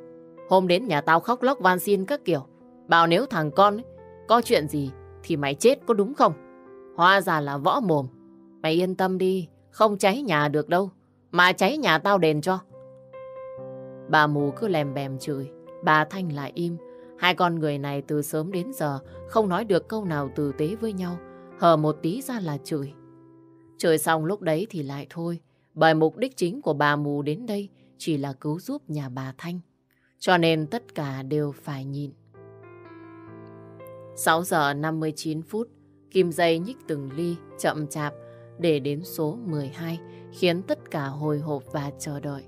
hôm đến nhà tao khóc lóc van xin các kiểu, bảo nếu thằng con ấy, có chuyện gì thì mày chết có đúng không? Hoa già là võ mồm. Mày yên tâm đi, không cháy nhà được đâu. Mà cháy nhà tao đền cho. Bà mù cứ lèm bèm chửi, bà Thanh lại im. Hai con người này từ sớm đến giờ không nói được câu nào tử tế với nhau. Hờ một tí ra là chửi. Chửi xong lúc đấy thì lại thôi. Bởi mục đích chính của bà mù đến đây chỉ là cứu giúp nhà bà Thanh. Cho nên tất cả đều phải nhịn. 6 giờ 59 phút, kim dây nhích từng ly, chậm chạp, để đến số 12, khiến tất cả hồi hộp và chờ đợi.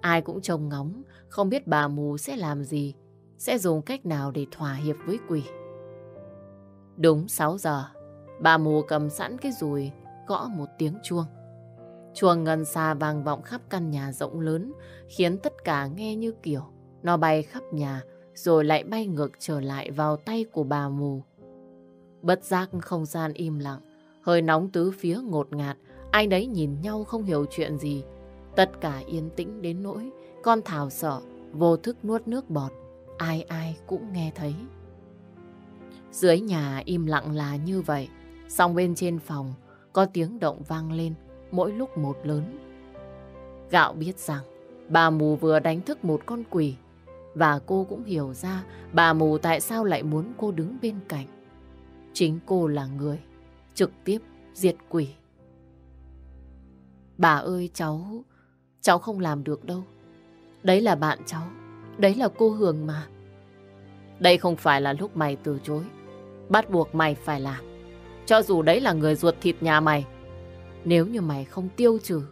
Ai cũng trông ngóng, không biết bà mù sẽ làm gì, sẽ dùng cách nào để thỏa hiệp với quỷ. Đúng 6 giờ, bà mù cầm sẵn cái dùi, gõ một tiếng chuông. Chuông ngân xa vang vọng khắp căn nhà rộng lớn, khiến tất cả nghe như kiểu nó bay khắp nhà rồi lại bay ngược trở lại vào tay của bà mù. Bất giác không gian im lặng, hơi nóng tứ phía ngột ngạt, ai đấy nhìn nhau không hiểu chuyện gì. Tất cả yên tĩnh đến nỗi, con Thảo sợ, vô thức nuốt nước bọt, ai ai cũng nghe thấy. Dưới nhà im lặng là như vậy, song bên trên phòng có tiếng động vang lên mỗi lúc một lớn. Gạo biết rằng bà mù vừa đánh thức một con quỷ và cô cũng hiểu ra bà mù tại sao lại muốn cô đứng bên cạnh. Chính cô là người trực tiếp diệt quỷ. Bà ơi cháu, cháu không làm được đâu. Đấy là bạn cháu, đấy là cô Hường mà. Đây không phải là lúc mày từ chối, bắt buộc mày phải làm. Cho dù đấy là người ruột thịt nhà mày, nếu như mày không tiêu trừ,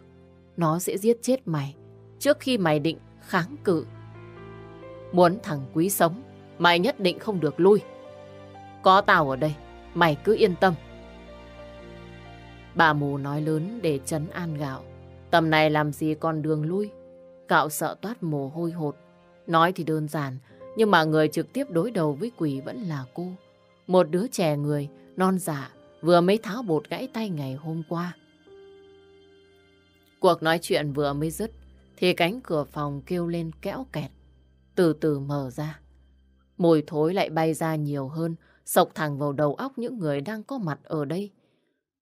nó sẽ giết chết mày trước khi mày định kháng cự Muốn thằng Quý sống, mày nhất định không được lui. Có tao ở đây, mày cứ yên tâm. Bà mù nói lớn để chấn an gạo. Tầm này làm gì còn đường lui. Gạo sợ toát mồ hôi hột. Nói thì đơn giản, nhưng mà người trực tiếp đối đầu với quỷ vẫn là cô. Một đứa trẻ người, non giả, dạ, vừa mới tháo bột gãy tay ngày hôm qua. Cuộc nói chuyện vừa mới dứt, thì cánh cửa phòng kêu lên kẽo kẹt từ từ mở ra. Mùi thối lại bay ra nhiều hơn, sộc thẳng vào đầu óc những người đang có mặt ở đây.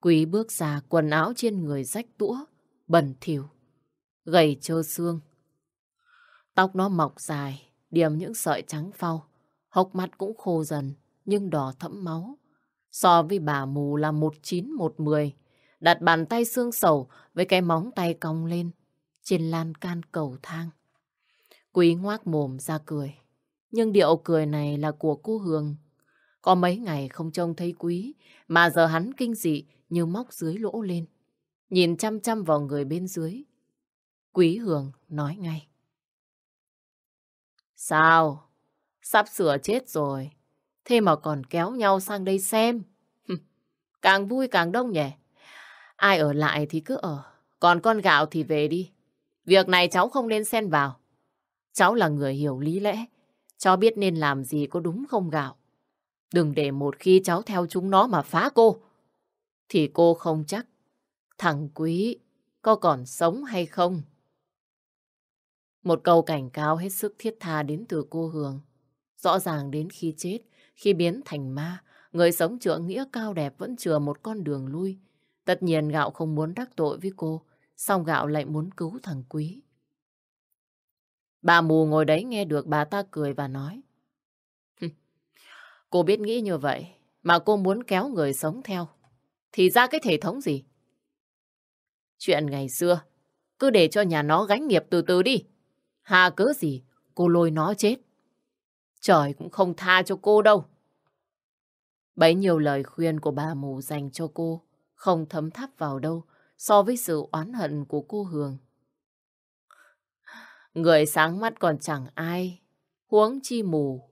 Quý bước ra quần áo trên người rách tũa, bẩn thỉu, gầy trơ xương. Tóc nó mọc dài, điểm những sợi trắng phau, hốc mắt cũng khô dần, nhưng đỏ thẫm máu. So với bà mù là một chín một mười, đặt bàn tay xương sầu với cái móng tay cong lên, trên lan can cầu thang. Quý ngoác mồm ra cười. Nhưng điệu cười này là của cô Hương. Có mấy ngày không trông thấy quý, mà giờ hắn kinh dị như móc dưới lỗ lên. Nhìn chăm chăm vào người bên dưới. Quý Hương nói ngay. Sao? Sắp sửa chết rồi. Thế mà còn kéo nhau sang đây xem. Càng vui càng đông nhỉ. Ai ở lại thì cứ ở. Còn con gạo thì về đi. Việc này cháu không nên xen vào. Cháu là người hiểu lý lẽ. Cháu biết nên làm gì có đúng không gạo. Đừng để một khi cháu theo chúng nó mà phá cô. Thì cô không chắc. Thằng Quý có còn sống hay không? Một câu cảnh cáo hết sức thiết tha đến từ cô Hường. Rõ ràng đến khi chết, khi biến thành ma, người sống chữa nghĩa cao đẹp vẫn chừa một con đường lui. Tất nhiên gạo không muốn đắc tội với cô, song gạo lại muốn cứu thằng Quý. Bà mù ngồi đấy nghe được bà ta cười và nói. cô biết nghĩ như vậy, mà cô muốn kéo người sống theo. Thì ra cái thể thống gì? Chuyện ngày xưa, cứ để cho nhà nó gánh nghiệp từ từ đi. Hà cớ gì, cô lôi nó chết. Trời cũng không tha cho cô đâu. Bấy nhiêu lời khuyên của bà mù dành cho cô, không thấm tháp vào đâu so với sự oán hận của cô Hường. Người sáng mắt còn chẳng ai, huống chi mù.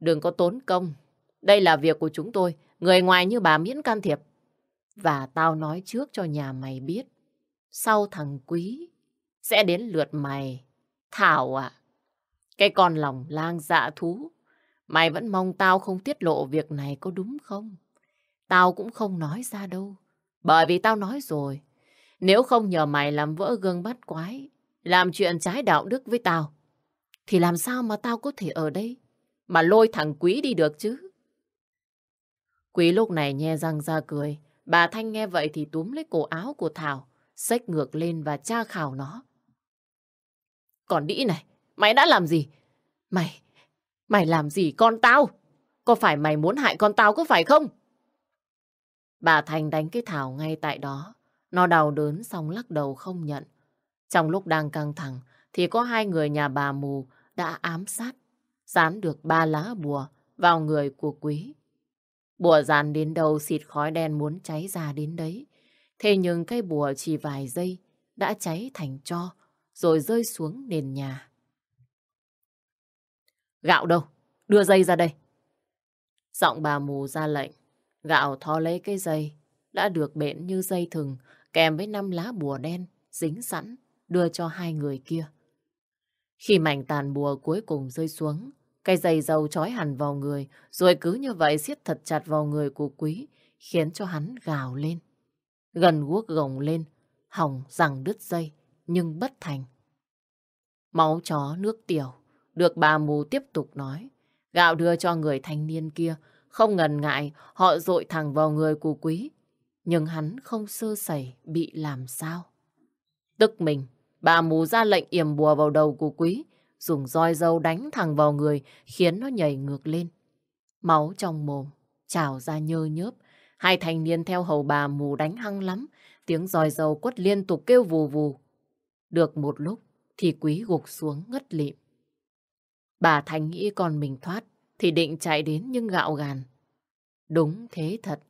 Đừng có tốn công, đây là việc của chúng tôi, người ngoài như bà miễn can thiệp. Và tao nói trước cho nhà mày biết, sau thằng Quý sẽ đến lượt mày. Thảo à, cái con lòng lang dạ thú, mày vẫn mong tao không tiết lộ việc này có đúng không? Tao cũng không nói ra đâu, bởi vì tao nói rồi, nếu không nhờ mày làm vỡ gương bắt quái, làm chuyện trái đạo đức với tao, thì làm sao mà tao có thể ở đây mà lôi thằng Quý đi được chứ? Quý lúc này nhe răng ra cười, bà Thanh nghe vậy thì túm lấy cổ áo của Thảo, xách ngược lên và tra khảo nó. Còn đĩ này, mày đã làm gì? Mày, mày làm gì con tao? Có phải mày muốn hại con tao có phải không? Bà Thành đánh cái Thảo ngay tại đó. Nó đau đớn xong lắc đầu không nhận. Trong lúc đang căng thẳng thì có hai người nhà bà mù đã ám sát, dán được ba lá bùa vào người của quý. Bùa dàn đến đầu xịt khói đen muốn cháy ra đến đấy. Thế nhưng cây bùa chỉ vài giây đã cháy thành cho rồi rơi xuống nền nhà. Gạo đâu? Đưa dây ra đây. Giọng bà mù ra lệnh. Gạo thò lấy cái dây đã được bện như dây thừng kèm với năm lá bùa đen dính sẵn đưa cho hai người kia. Khi mảnh tàn bùa cuối cùng rơi xuống, cây dây dầu trói hẳn vào người, rồi cứ như vậy siết thật chặt vào người của quý, khiến cho hắn gào lên. Gần guốc gồng lên, hỏng rằng đứt dây, nhưng bất thành. Máu chó nước tiểu, được bà mù tiếp tục nói. Gạo đưa cho người thanh niên kia, không ngần ngại họ dội thẳng vào người của quý. Nhưng hắn không sơ sẩy bị làm sao. Tức mình, Bà mù ra lệnh yểm bùa vào đầu của quý, dùng roi dâu đánh thẳng vào người, khiến nó nhảy ngược lên. Máu trong mồm, trào ra nhơ nhớp. Hai thanh niên theo hầu bà mù đánh hăng lắm, tiếng roi dâu quất liên tục kêu vù vù. Được một lúc thì quý gục xuống ngất lịm. Bà Thành nghĩ còn mình thoát thì định chạy đến nhưng gạo gàn. Đúng thế thật.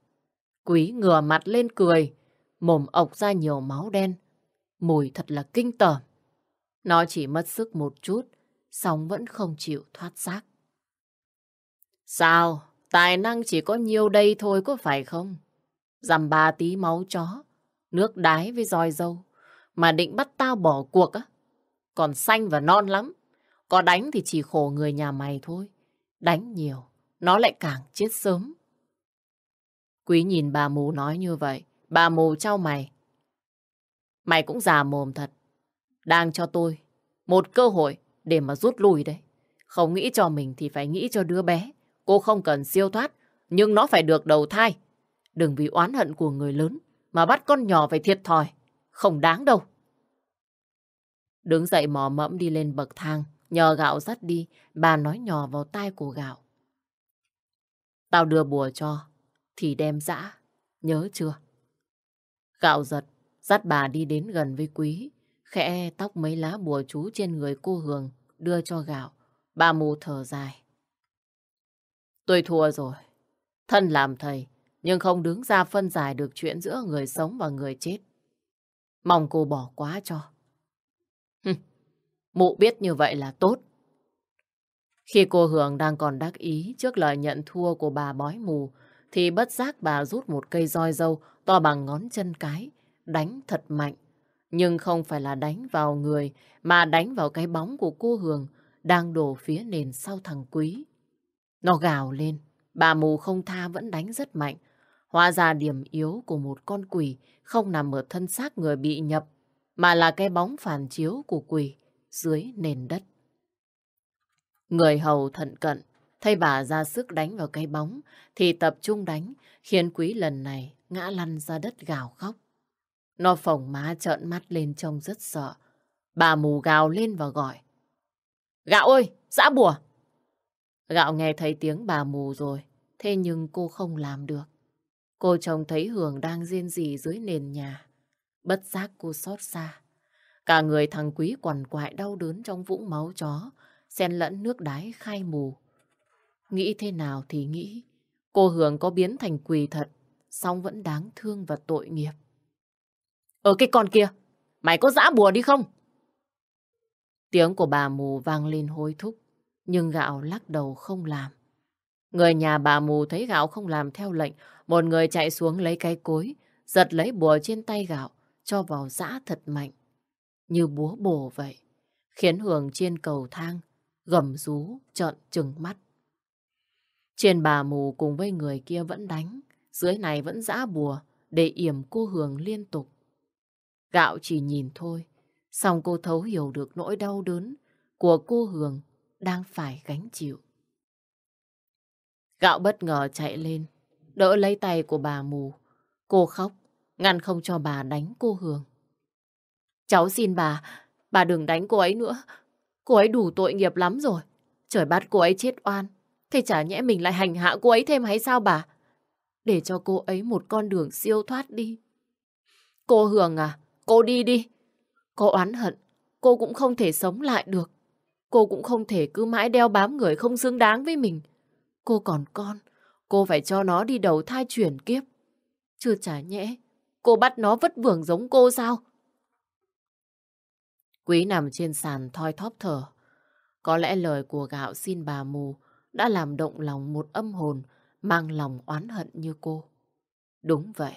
Quý ngửa mặt lên cười, mồm ọc ra nhiều máu đen, Mùi thật là kinh tởm. Nó chỉ mất sức một chút, song vẫn không chịu thoát xác. Sao? Tài năng chỉ có nhiêu đây thôi có phải không? Dằm ba tí máu chó, nước đái với roi dâu, mà định bắt tao bỏ cuộc á. Còn xanh và non lắm, có đánh thì chỉ khổ người nhà mày thôi. Đánh nhiều, nó lại càng chết sớm. Quý nhìn bà mù nói như vậy, bà mù trao mày, Mày cũng già mồm thật. Đang cho tôi một cơ hội để mà rút lui đấy. Không nghĩ cho mình thì phải nghĩ cho đứa bé. Cô không cần siêu thoát, nhưng nó phải được đầu thai. Đừng vì oán hận của người lớn mà bắt con nhỏ phải thiệt thòi. Không đáng đâu. Đứng dậy mò mẫm đi lên bậc thang, nhờ gạo dắt đi, bà nói nhỏ vào tai của gạo. Tao đưa bùa cho, thì đem dã, nhớ chưa? Gạo giật, Dắt bà đi đến gần với Quý, khẽ tóc mấy lá bùa chú trên người cô Hường, đưa cho gạo. Bà mù thở dài. Tôi thua rồi. Thân làm thầy, nhưng không đứng ra phân giải được chuyện giữa người sống và người chết. Mong cô bỏ quá cho. mụ biết như vậy là tốt. Khi cô Hường đang còn đắc ý trước lời nhận thua của bà bói mù, thì bất giác bà rút một cây roi dâu to bằng ngón chân cái, đánh thật mạnh. Nhưng không phải là đánh vào người, mà đánh vào cái bóng của cô Hường đang đổ phía nền sau thằng Quý. Nó gào lên, bà mù không tha vẫn đánh rất mạnh. Hóa ra điểm yếu của một con quỷ không nằm ở thân xác người bị nhập, mà là cái bóng phản chiếu của quỷ dưới nền đất. Người hầu thận cận, thay bà ra sức đánh vào cái bóng, thì tập trung đánh, khiến quý lần này ngã lăn ra đất gào khóc. Nó phồng má trợn mắt lên trông rất sợ. Bà mù gào lên và gọi. Gạo ơi, dã bùa! Gạo nghe thấy tiếng bà mù rồi, thế nhưng cô không làm được. Cô chồng thấy Hường đang riêng gì dưới nền nhà. Bất giác cô xót xa. Cả người thằng quý quằn quại đau đớn trong vũng máu chó, xen lẫn nước đái khai mù. Nghĩ thế nào thì nghĩ, cô Hường có biến thành quỳ thật, song vẫn đáng thương và tội nghiệp. Ở cái con kia, mày có dã bùa đi không? Tiếng của bà mù vang lên hối thúc, nhưng gạo lắc đầu không làm. Người nhà bà mù thấy gạo không làm theo lệnh, một người chạy xuống lấy cái cối, giật lấy bùa trên tay gạo, cho vào dã thật mạnh. Như búa bổ vậy, khiến Hường trên cầu thang, gầm rú, trợn trừng mắt. Trên bà mù cùng với người kia vẫn đánh, dưới này vẫn dã bùa để yểm cô Hường liên tục. Gạo chỉ nhìn thôi, xong cô thấu hiểu được nỗi đau đớn của cô Hường đang phải gánh chịu. Gạo bất ngờ chạy lên, đỡ lấy tay của bà mù. Cô khóc, ngăn không cho bà đánh cô Hường. Cháu xin bà, bà đừng đánh cô ấy nữa. Cô ấy đủ tội nghiệp lắm rồi. Trời bắt cô ấy chết oan. Thế chả nhẽ mình lại hành hạ cô ấy thêm hay sao bà? Để cho cô ấy một con đường siêu thoát đi. Cô Hường à, Cô đi đi. Cô oán hận, cô cũng không thể sống lại được. Cô cũng không thể cứ mãi đeo bám người không xứng đáng với mình. Cô còn con, cô phải cho nó đi đầu thai chuyển kiếp. Chưa trả nhẽ, cô bắt nó vất vưởng giống cô sao? Quý nằm trên sàn thoi thóp thở. Có lẽ lời của gạo xin bà mù đã làm động lòng một âm hồn mang lòng oán hận như cô. Đúng vậy,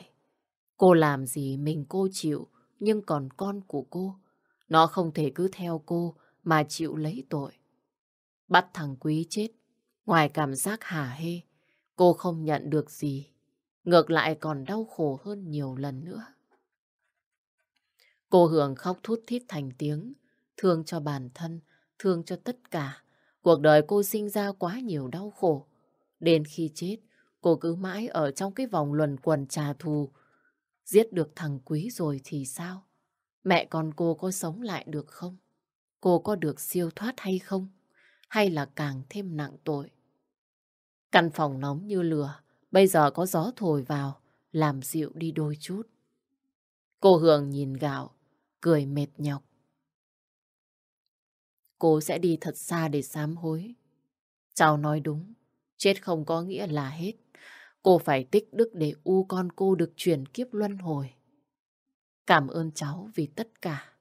cô làm gì mình cô chịu, nhưng còn con của cô. Nó không thể cứ theo cô mà chịu lấy tội. Bắt thằng Quý chết, ngoài cảm giác hả hê, cô không nhận được gì. Ngược lại còn đau khổ hơn nhiều lần nữa. Cô Hường khóc thút thít thành tiếng, thương cho bản thân, thương cho tất cả. Cuộc đời cô sinh ra quá nhiều đau khổ. Đến khi chết, cô cứ mãi ở trong cái vòng luẩn quẩn trà thù, Giết được thằng Quý rồi thì sao? Mẹ con cô có sống lại được không? Cô có được siêu thoát hay không? Hay là càng thêm nặng tội? Căn phòng nóng như lửa, bây giờ có gió thổi vào, làm dịu đi đôi chút. Cô Hường nhìn gạo, cười mệt nhọc. Cô sẽ đi thật xa để sám hối. Cháu nói đúng, chết không có nghĩa là hết. Cô phải tích đức để u con cô được chuyển kiếp luân hồi. Cảm ơn cháu vì tất cả.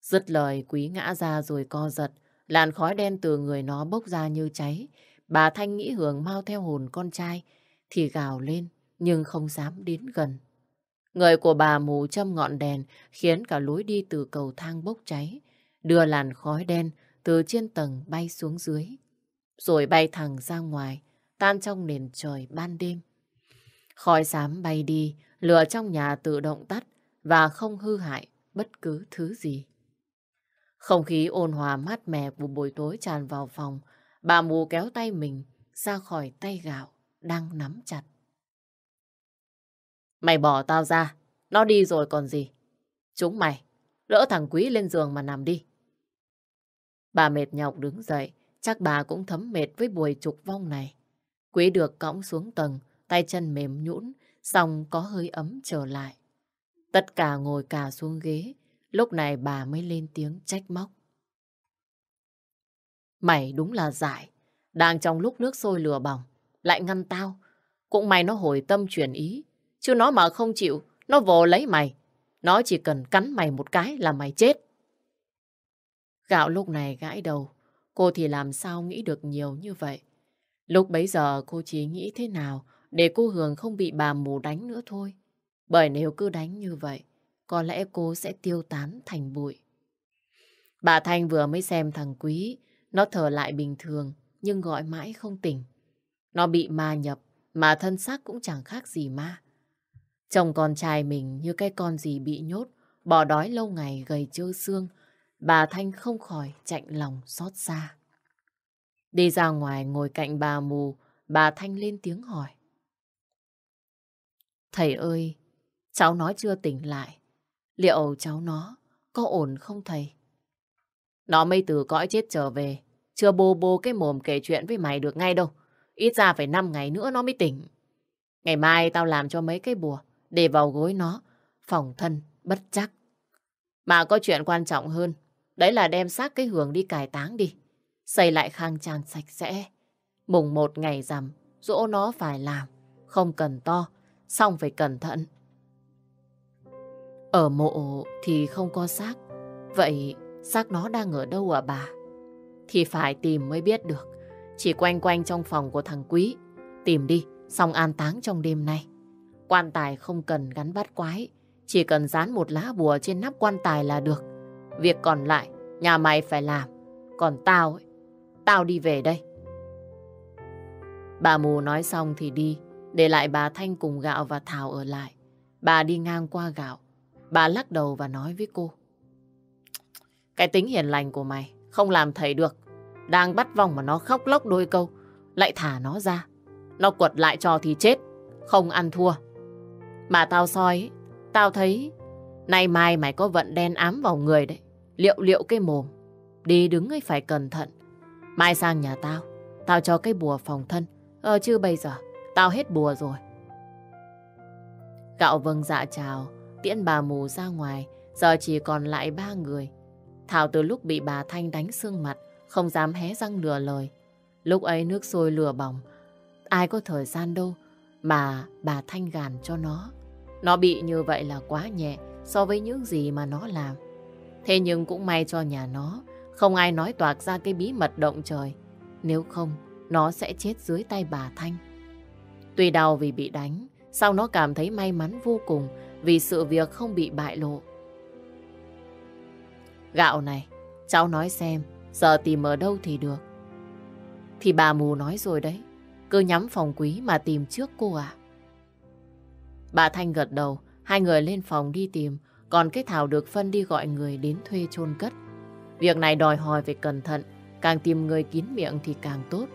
Dứt lời quý ngã ra rồi co giật, làn khói đen từ người nó bốc ra như cháy. Bà Thanh nghĩ Hường mau theo hồn con trai, thì gào lên nhưng không dám đến gần. Người của bà mù châm ngọn đèn khiến cả lối đi từ cầu thang bốc cháy, đưa làn khói đen từ trên tầng bay xuống dưới, rồi bay thẳng ra ngoài, tan trong nền trời ban đêm. Khói xám bay đi, lửa trong nhà tự động tắt và không hư hại bất cứ thứ gì. Không khí ôn hòa mát mẻ của buổi tối tràn vào phòng, bà mù kéo tay mình ra khỏi tay gạo đang nắm chặt. Mày bỏ tao ra, nó đi rồi còn gì. Chúng mày, lỡ thằng Quý lên giường mà nằm đi. Bà mệt nhọc đứng dậy, chắc bà cũng thấm mệt với buổi trục vong này. Quý được cõng xuống tầng, tay chân mềm nhũn, xong có hơi ấm trở lại. Tất cả ngồi cả xuống ghế, lúc này bà mới lên tiếng trách móc. Mày đúng là dại, đang trong lúc nước sôi lửa bỏng, lại ngăn tao. Cũng mày nó hồi tâm chuyển ý, chứ nó mà không chịu, nó vồ lấy mày. Nó chỉ cần cắn mày một cái là mày chết. Gạo lúc này gãi đầu, cô thì làm sao nghĩ được nhiều như vậy. Lúc bấy giờ cô chỉ nghĩ thế nào để cô Hường không bị bà mù đánh nữa thôi. Bởi nếu cứ đánh như vậy, có lẽ cô sẽ tiêu tán thành bụi. Bà Thanh vừa mới xem thằng Quý, nó thở lại bình thường nhưng gọi mãi không tỉnh. Nó bị ma nhập mà thân xác cũng chẳng khác gì ma. Chồng con trai mình như cái con gì bị nhốt, bỏ đói lâu ngày gầy trơ xương, bà Thanh không khỏi chạnh lòng xót xa. Đi ra ngoài ngồi cạnh bà mù, bà Thanh lên tiếng hỏi. Thầy ơi, cháu nói chưa tỉnh lại. Liệu cháu nó có ổn không thầy? Nó mới từ cõi chết trở về. Chưa bô bô cái mồm kể chuyện với mày được ngay đâu. Ít ra phải 5 ngày nữa nó mới tỉnh. Ngày mai tao làm cho mấy cái bùa để vào gối nó, phòng thân bất chắc. Mà có chuyện quan trọng hơn, đấy là đem xác cái hưởng đi cải táng đi xây lại khang trang sạch sẽ. Mùng một ngày rằm, dỗ nó phải làm, không cần to, xong phải cẩn thận. Ở mộ thì không có xác, vậy xác nó đang ở đâu à bà? Thì phải tìm mới biết được, chỉ quanh quanh trong phòng của thằng Quý, tìm đi, xong an táng trong đêm nay. Quan tài không cần gắn bát quái, chỉ cần dán một lá bùa trên nắp quan tài là được. Việc còn lại, nhà mày phải làm. Còn tao ấy, Tao đi về đây. Bà mù nói xong thì đi, để lại bà Thanh cùng gạo và Thảo ở lại. Bà đi ngang qua gạo, bà lắc đầu và nói với cô. Cái tính hiền lành của mày không làm thầy được. Đang bắt vòng mà nó khóc lóc đôi câu, lại thả nó ra. Nó quật lại cho thì chết, không ăn thua. Mà tao soi, tao thấy nay mai mày có vận đen ám vào người đấy. Liệu liệu cái mồm, đi đứng ấy phải cẩn thận. Mai sang nhà tao, tao cho cái bùa phòng thân. Ờ chứ bây giờ, tao hết bùa rồi. Cậu vâng dạ chào, tiễn bà mù ra ngoài, giờ chỉ còn lại ba người. Thảo từ lúc bị bà Thanh đánh xương mặt, không dám hé răng lừa lời. Lúc ấy nước sôi lửa bỏng, ai có thời gian đâu mà bà Thanh gàn cho nó. Nó bị như vậy là quá nhẹ so với những gì mà nó làm. Thế nhưng cũng may cho nhà nó không ai nói toạc ra cái bí mật động trời. Nếu không, nó sẽ chết dưới tay bà Thanh. Tuy đau vì bị đánh, sau nó cảm thấy may mắn vô cùng vì sự việc không bị bại lộ. Gạo này, cháu nói xem, giờ tìm ở đâu thì được. Thì bà mù nói rồi đấy, cứ nhắm phòng quý mà tìm trước cô à. Bà Thanh gật đầu, hai người lên phòng đi tìm, còn cái Thảo được phân đi gọi người đến thuê chôn cất. Việc này đòi hỏi phải cẩn thận, càng tìm người kín miệng thì càng tốt.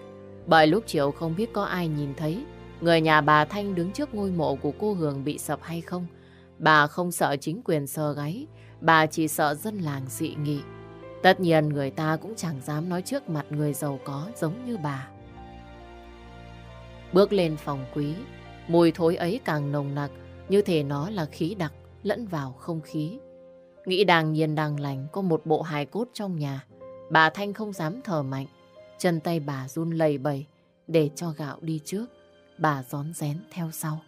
Bởi lúc chiều không biết có ai nhìn thấy, người nhà bà Thanh đứng trước ngôi mộ của cô Hường bị sập hay không. Bà không sợ chính quyền sờ gáy, bà chỉ sợ dân làng dị nghị. Tất nhiên người ta cũng chẳng dám nói trước mặt người giàu có giống như bà. Bước lên phòng quý, mùi thối ấy càng nồng nặc, như thể nó là khí đặc lẫn vào không khí. Nghĩ đàng nhiên đàng lành có một bộ hài cốt trong nhà. Bà Thanh không dám thở mạnh. Chân tay bà run lầy bầy để cho gạo đi trước. Bà rón rén theo sau.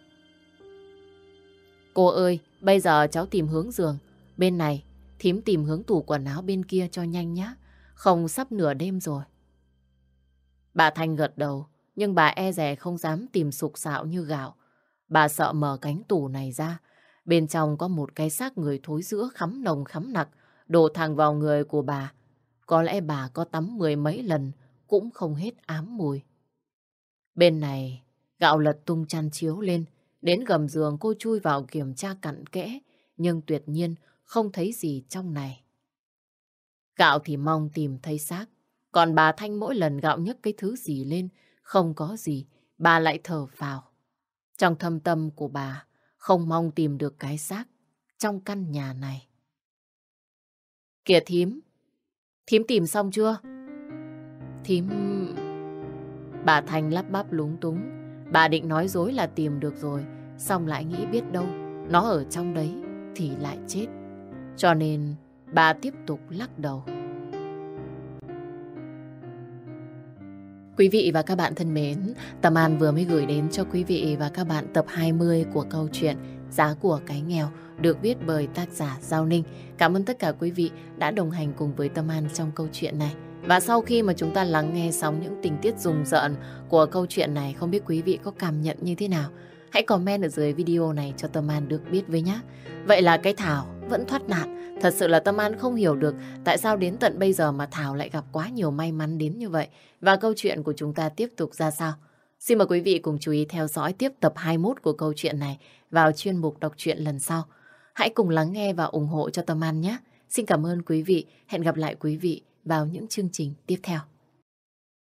Cô ơi, bây giờ cháu tìm hướng giường. Bên này, thím tìm hướng tủ quần áo bên kia cho nhanh nhé. Không sắp nửa đêm rồi. Bà Thanh gật đầu, nhưng bà e rè không dám tìm sục sạo như gạo. Bà sợ mở cánh tủ này ra Bên trong có một cái xác người thối giữa khắm nồng khắm nặc, đổ thẳng vào người của bà. Có lẽ bà có tắm mười mấy lần cũng không hết ám mùi. Bên này, gạo lật tung chăn chiếu lên, đến gầm giường cô chui vào kiểm tra cặn kẽ, nhưng tuyệt nhiên không thấy gì trong này. Gạo thì mong tìm thấy xác, còn bà Thanh mỗi lần gạo nhấc cái thứ gì lên, không có gì, bà lại thở vào. Trong thâm tâm của bà, không mong tìm được cái xác trong căn nhà này. Kìa thím, thím tìm xong chưa? Thím... Bà Thành lắp bắp lúng túng, bà định nói dối là tìm được rồi, xong lại nghĩ biết đâu, nó ở trong đấy thì lại chết. Cho nên bà tiếp tục lắc đầu. Quý vị và các bạn thân mến, Tâm An vừa mới gửi đến cho quý vị và các bạn tập 20 của câu chuyện Giá của cái nghèo được viết bởi tác giả Giao Ninh. Cảm ơn tất cả quý vị đã đồng hành cùng với Tâm An trong câu chuyện này. Và sau khi mà chúng ta lắng nghe sóng những tình tiết rùng rợn của câu chuyện này, không biết quý vị có cảm nhận như thế nào? Hãy comment ở dưới video này cho Tâm An được biết với nhé. Vậy là cái Thảo vẫn thoát nạn. Thật sự là Tâm An không hiểu được tại sao đến tận bây giờ mà Thảo lại gặp quá nhiều may mắn đến như vậy. Và câu chuyện của chúng ta tiếp tục ra sao? Xin mời quý vị cùng chú ý theo dõi tiếp tập 21 của câu chuyện này vào chuyên mục đọc truyện lần sau. Hãy cùng lắng nghe và ủng hộ cho Tâm An nhé. Xin cảm ơn quý vị. Hẹn gặp lại quý vị vào những chương trình tiếp theo.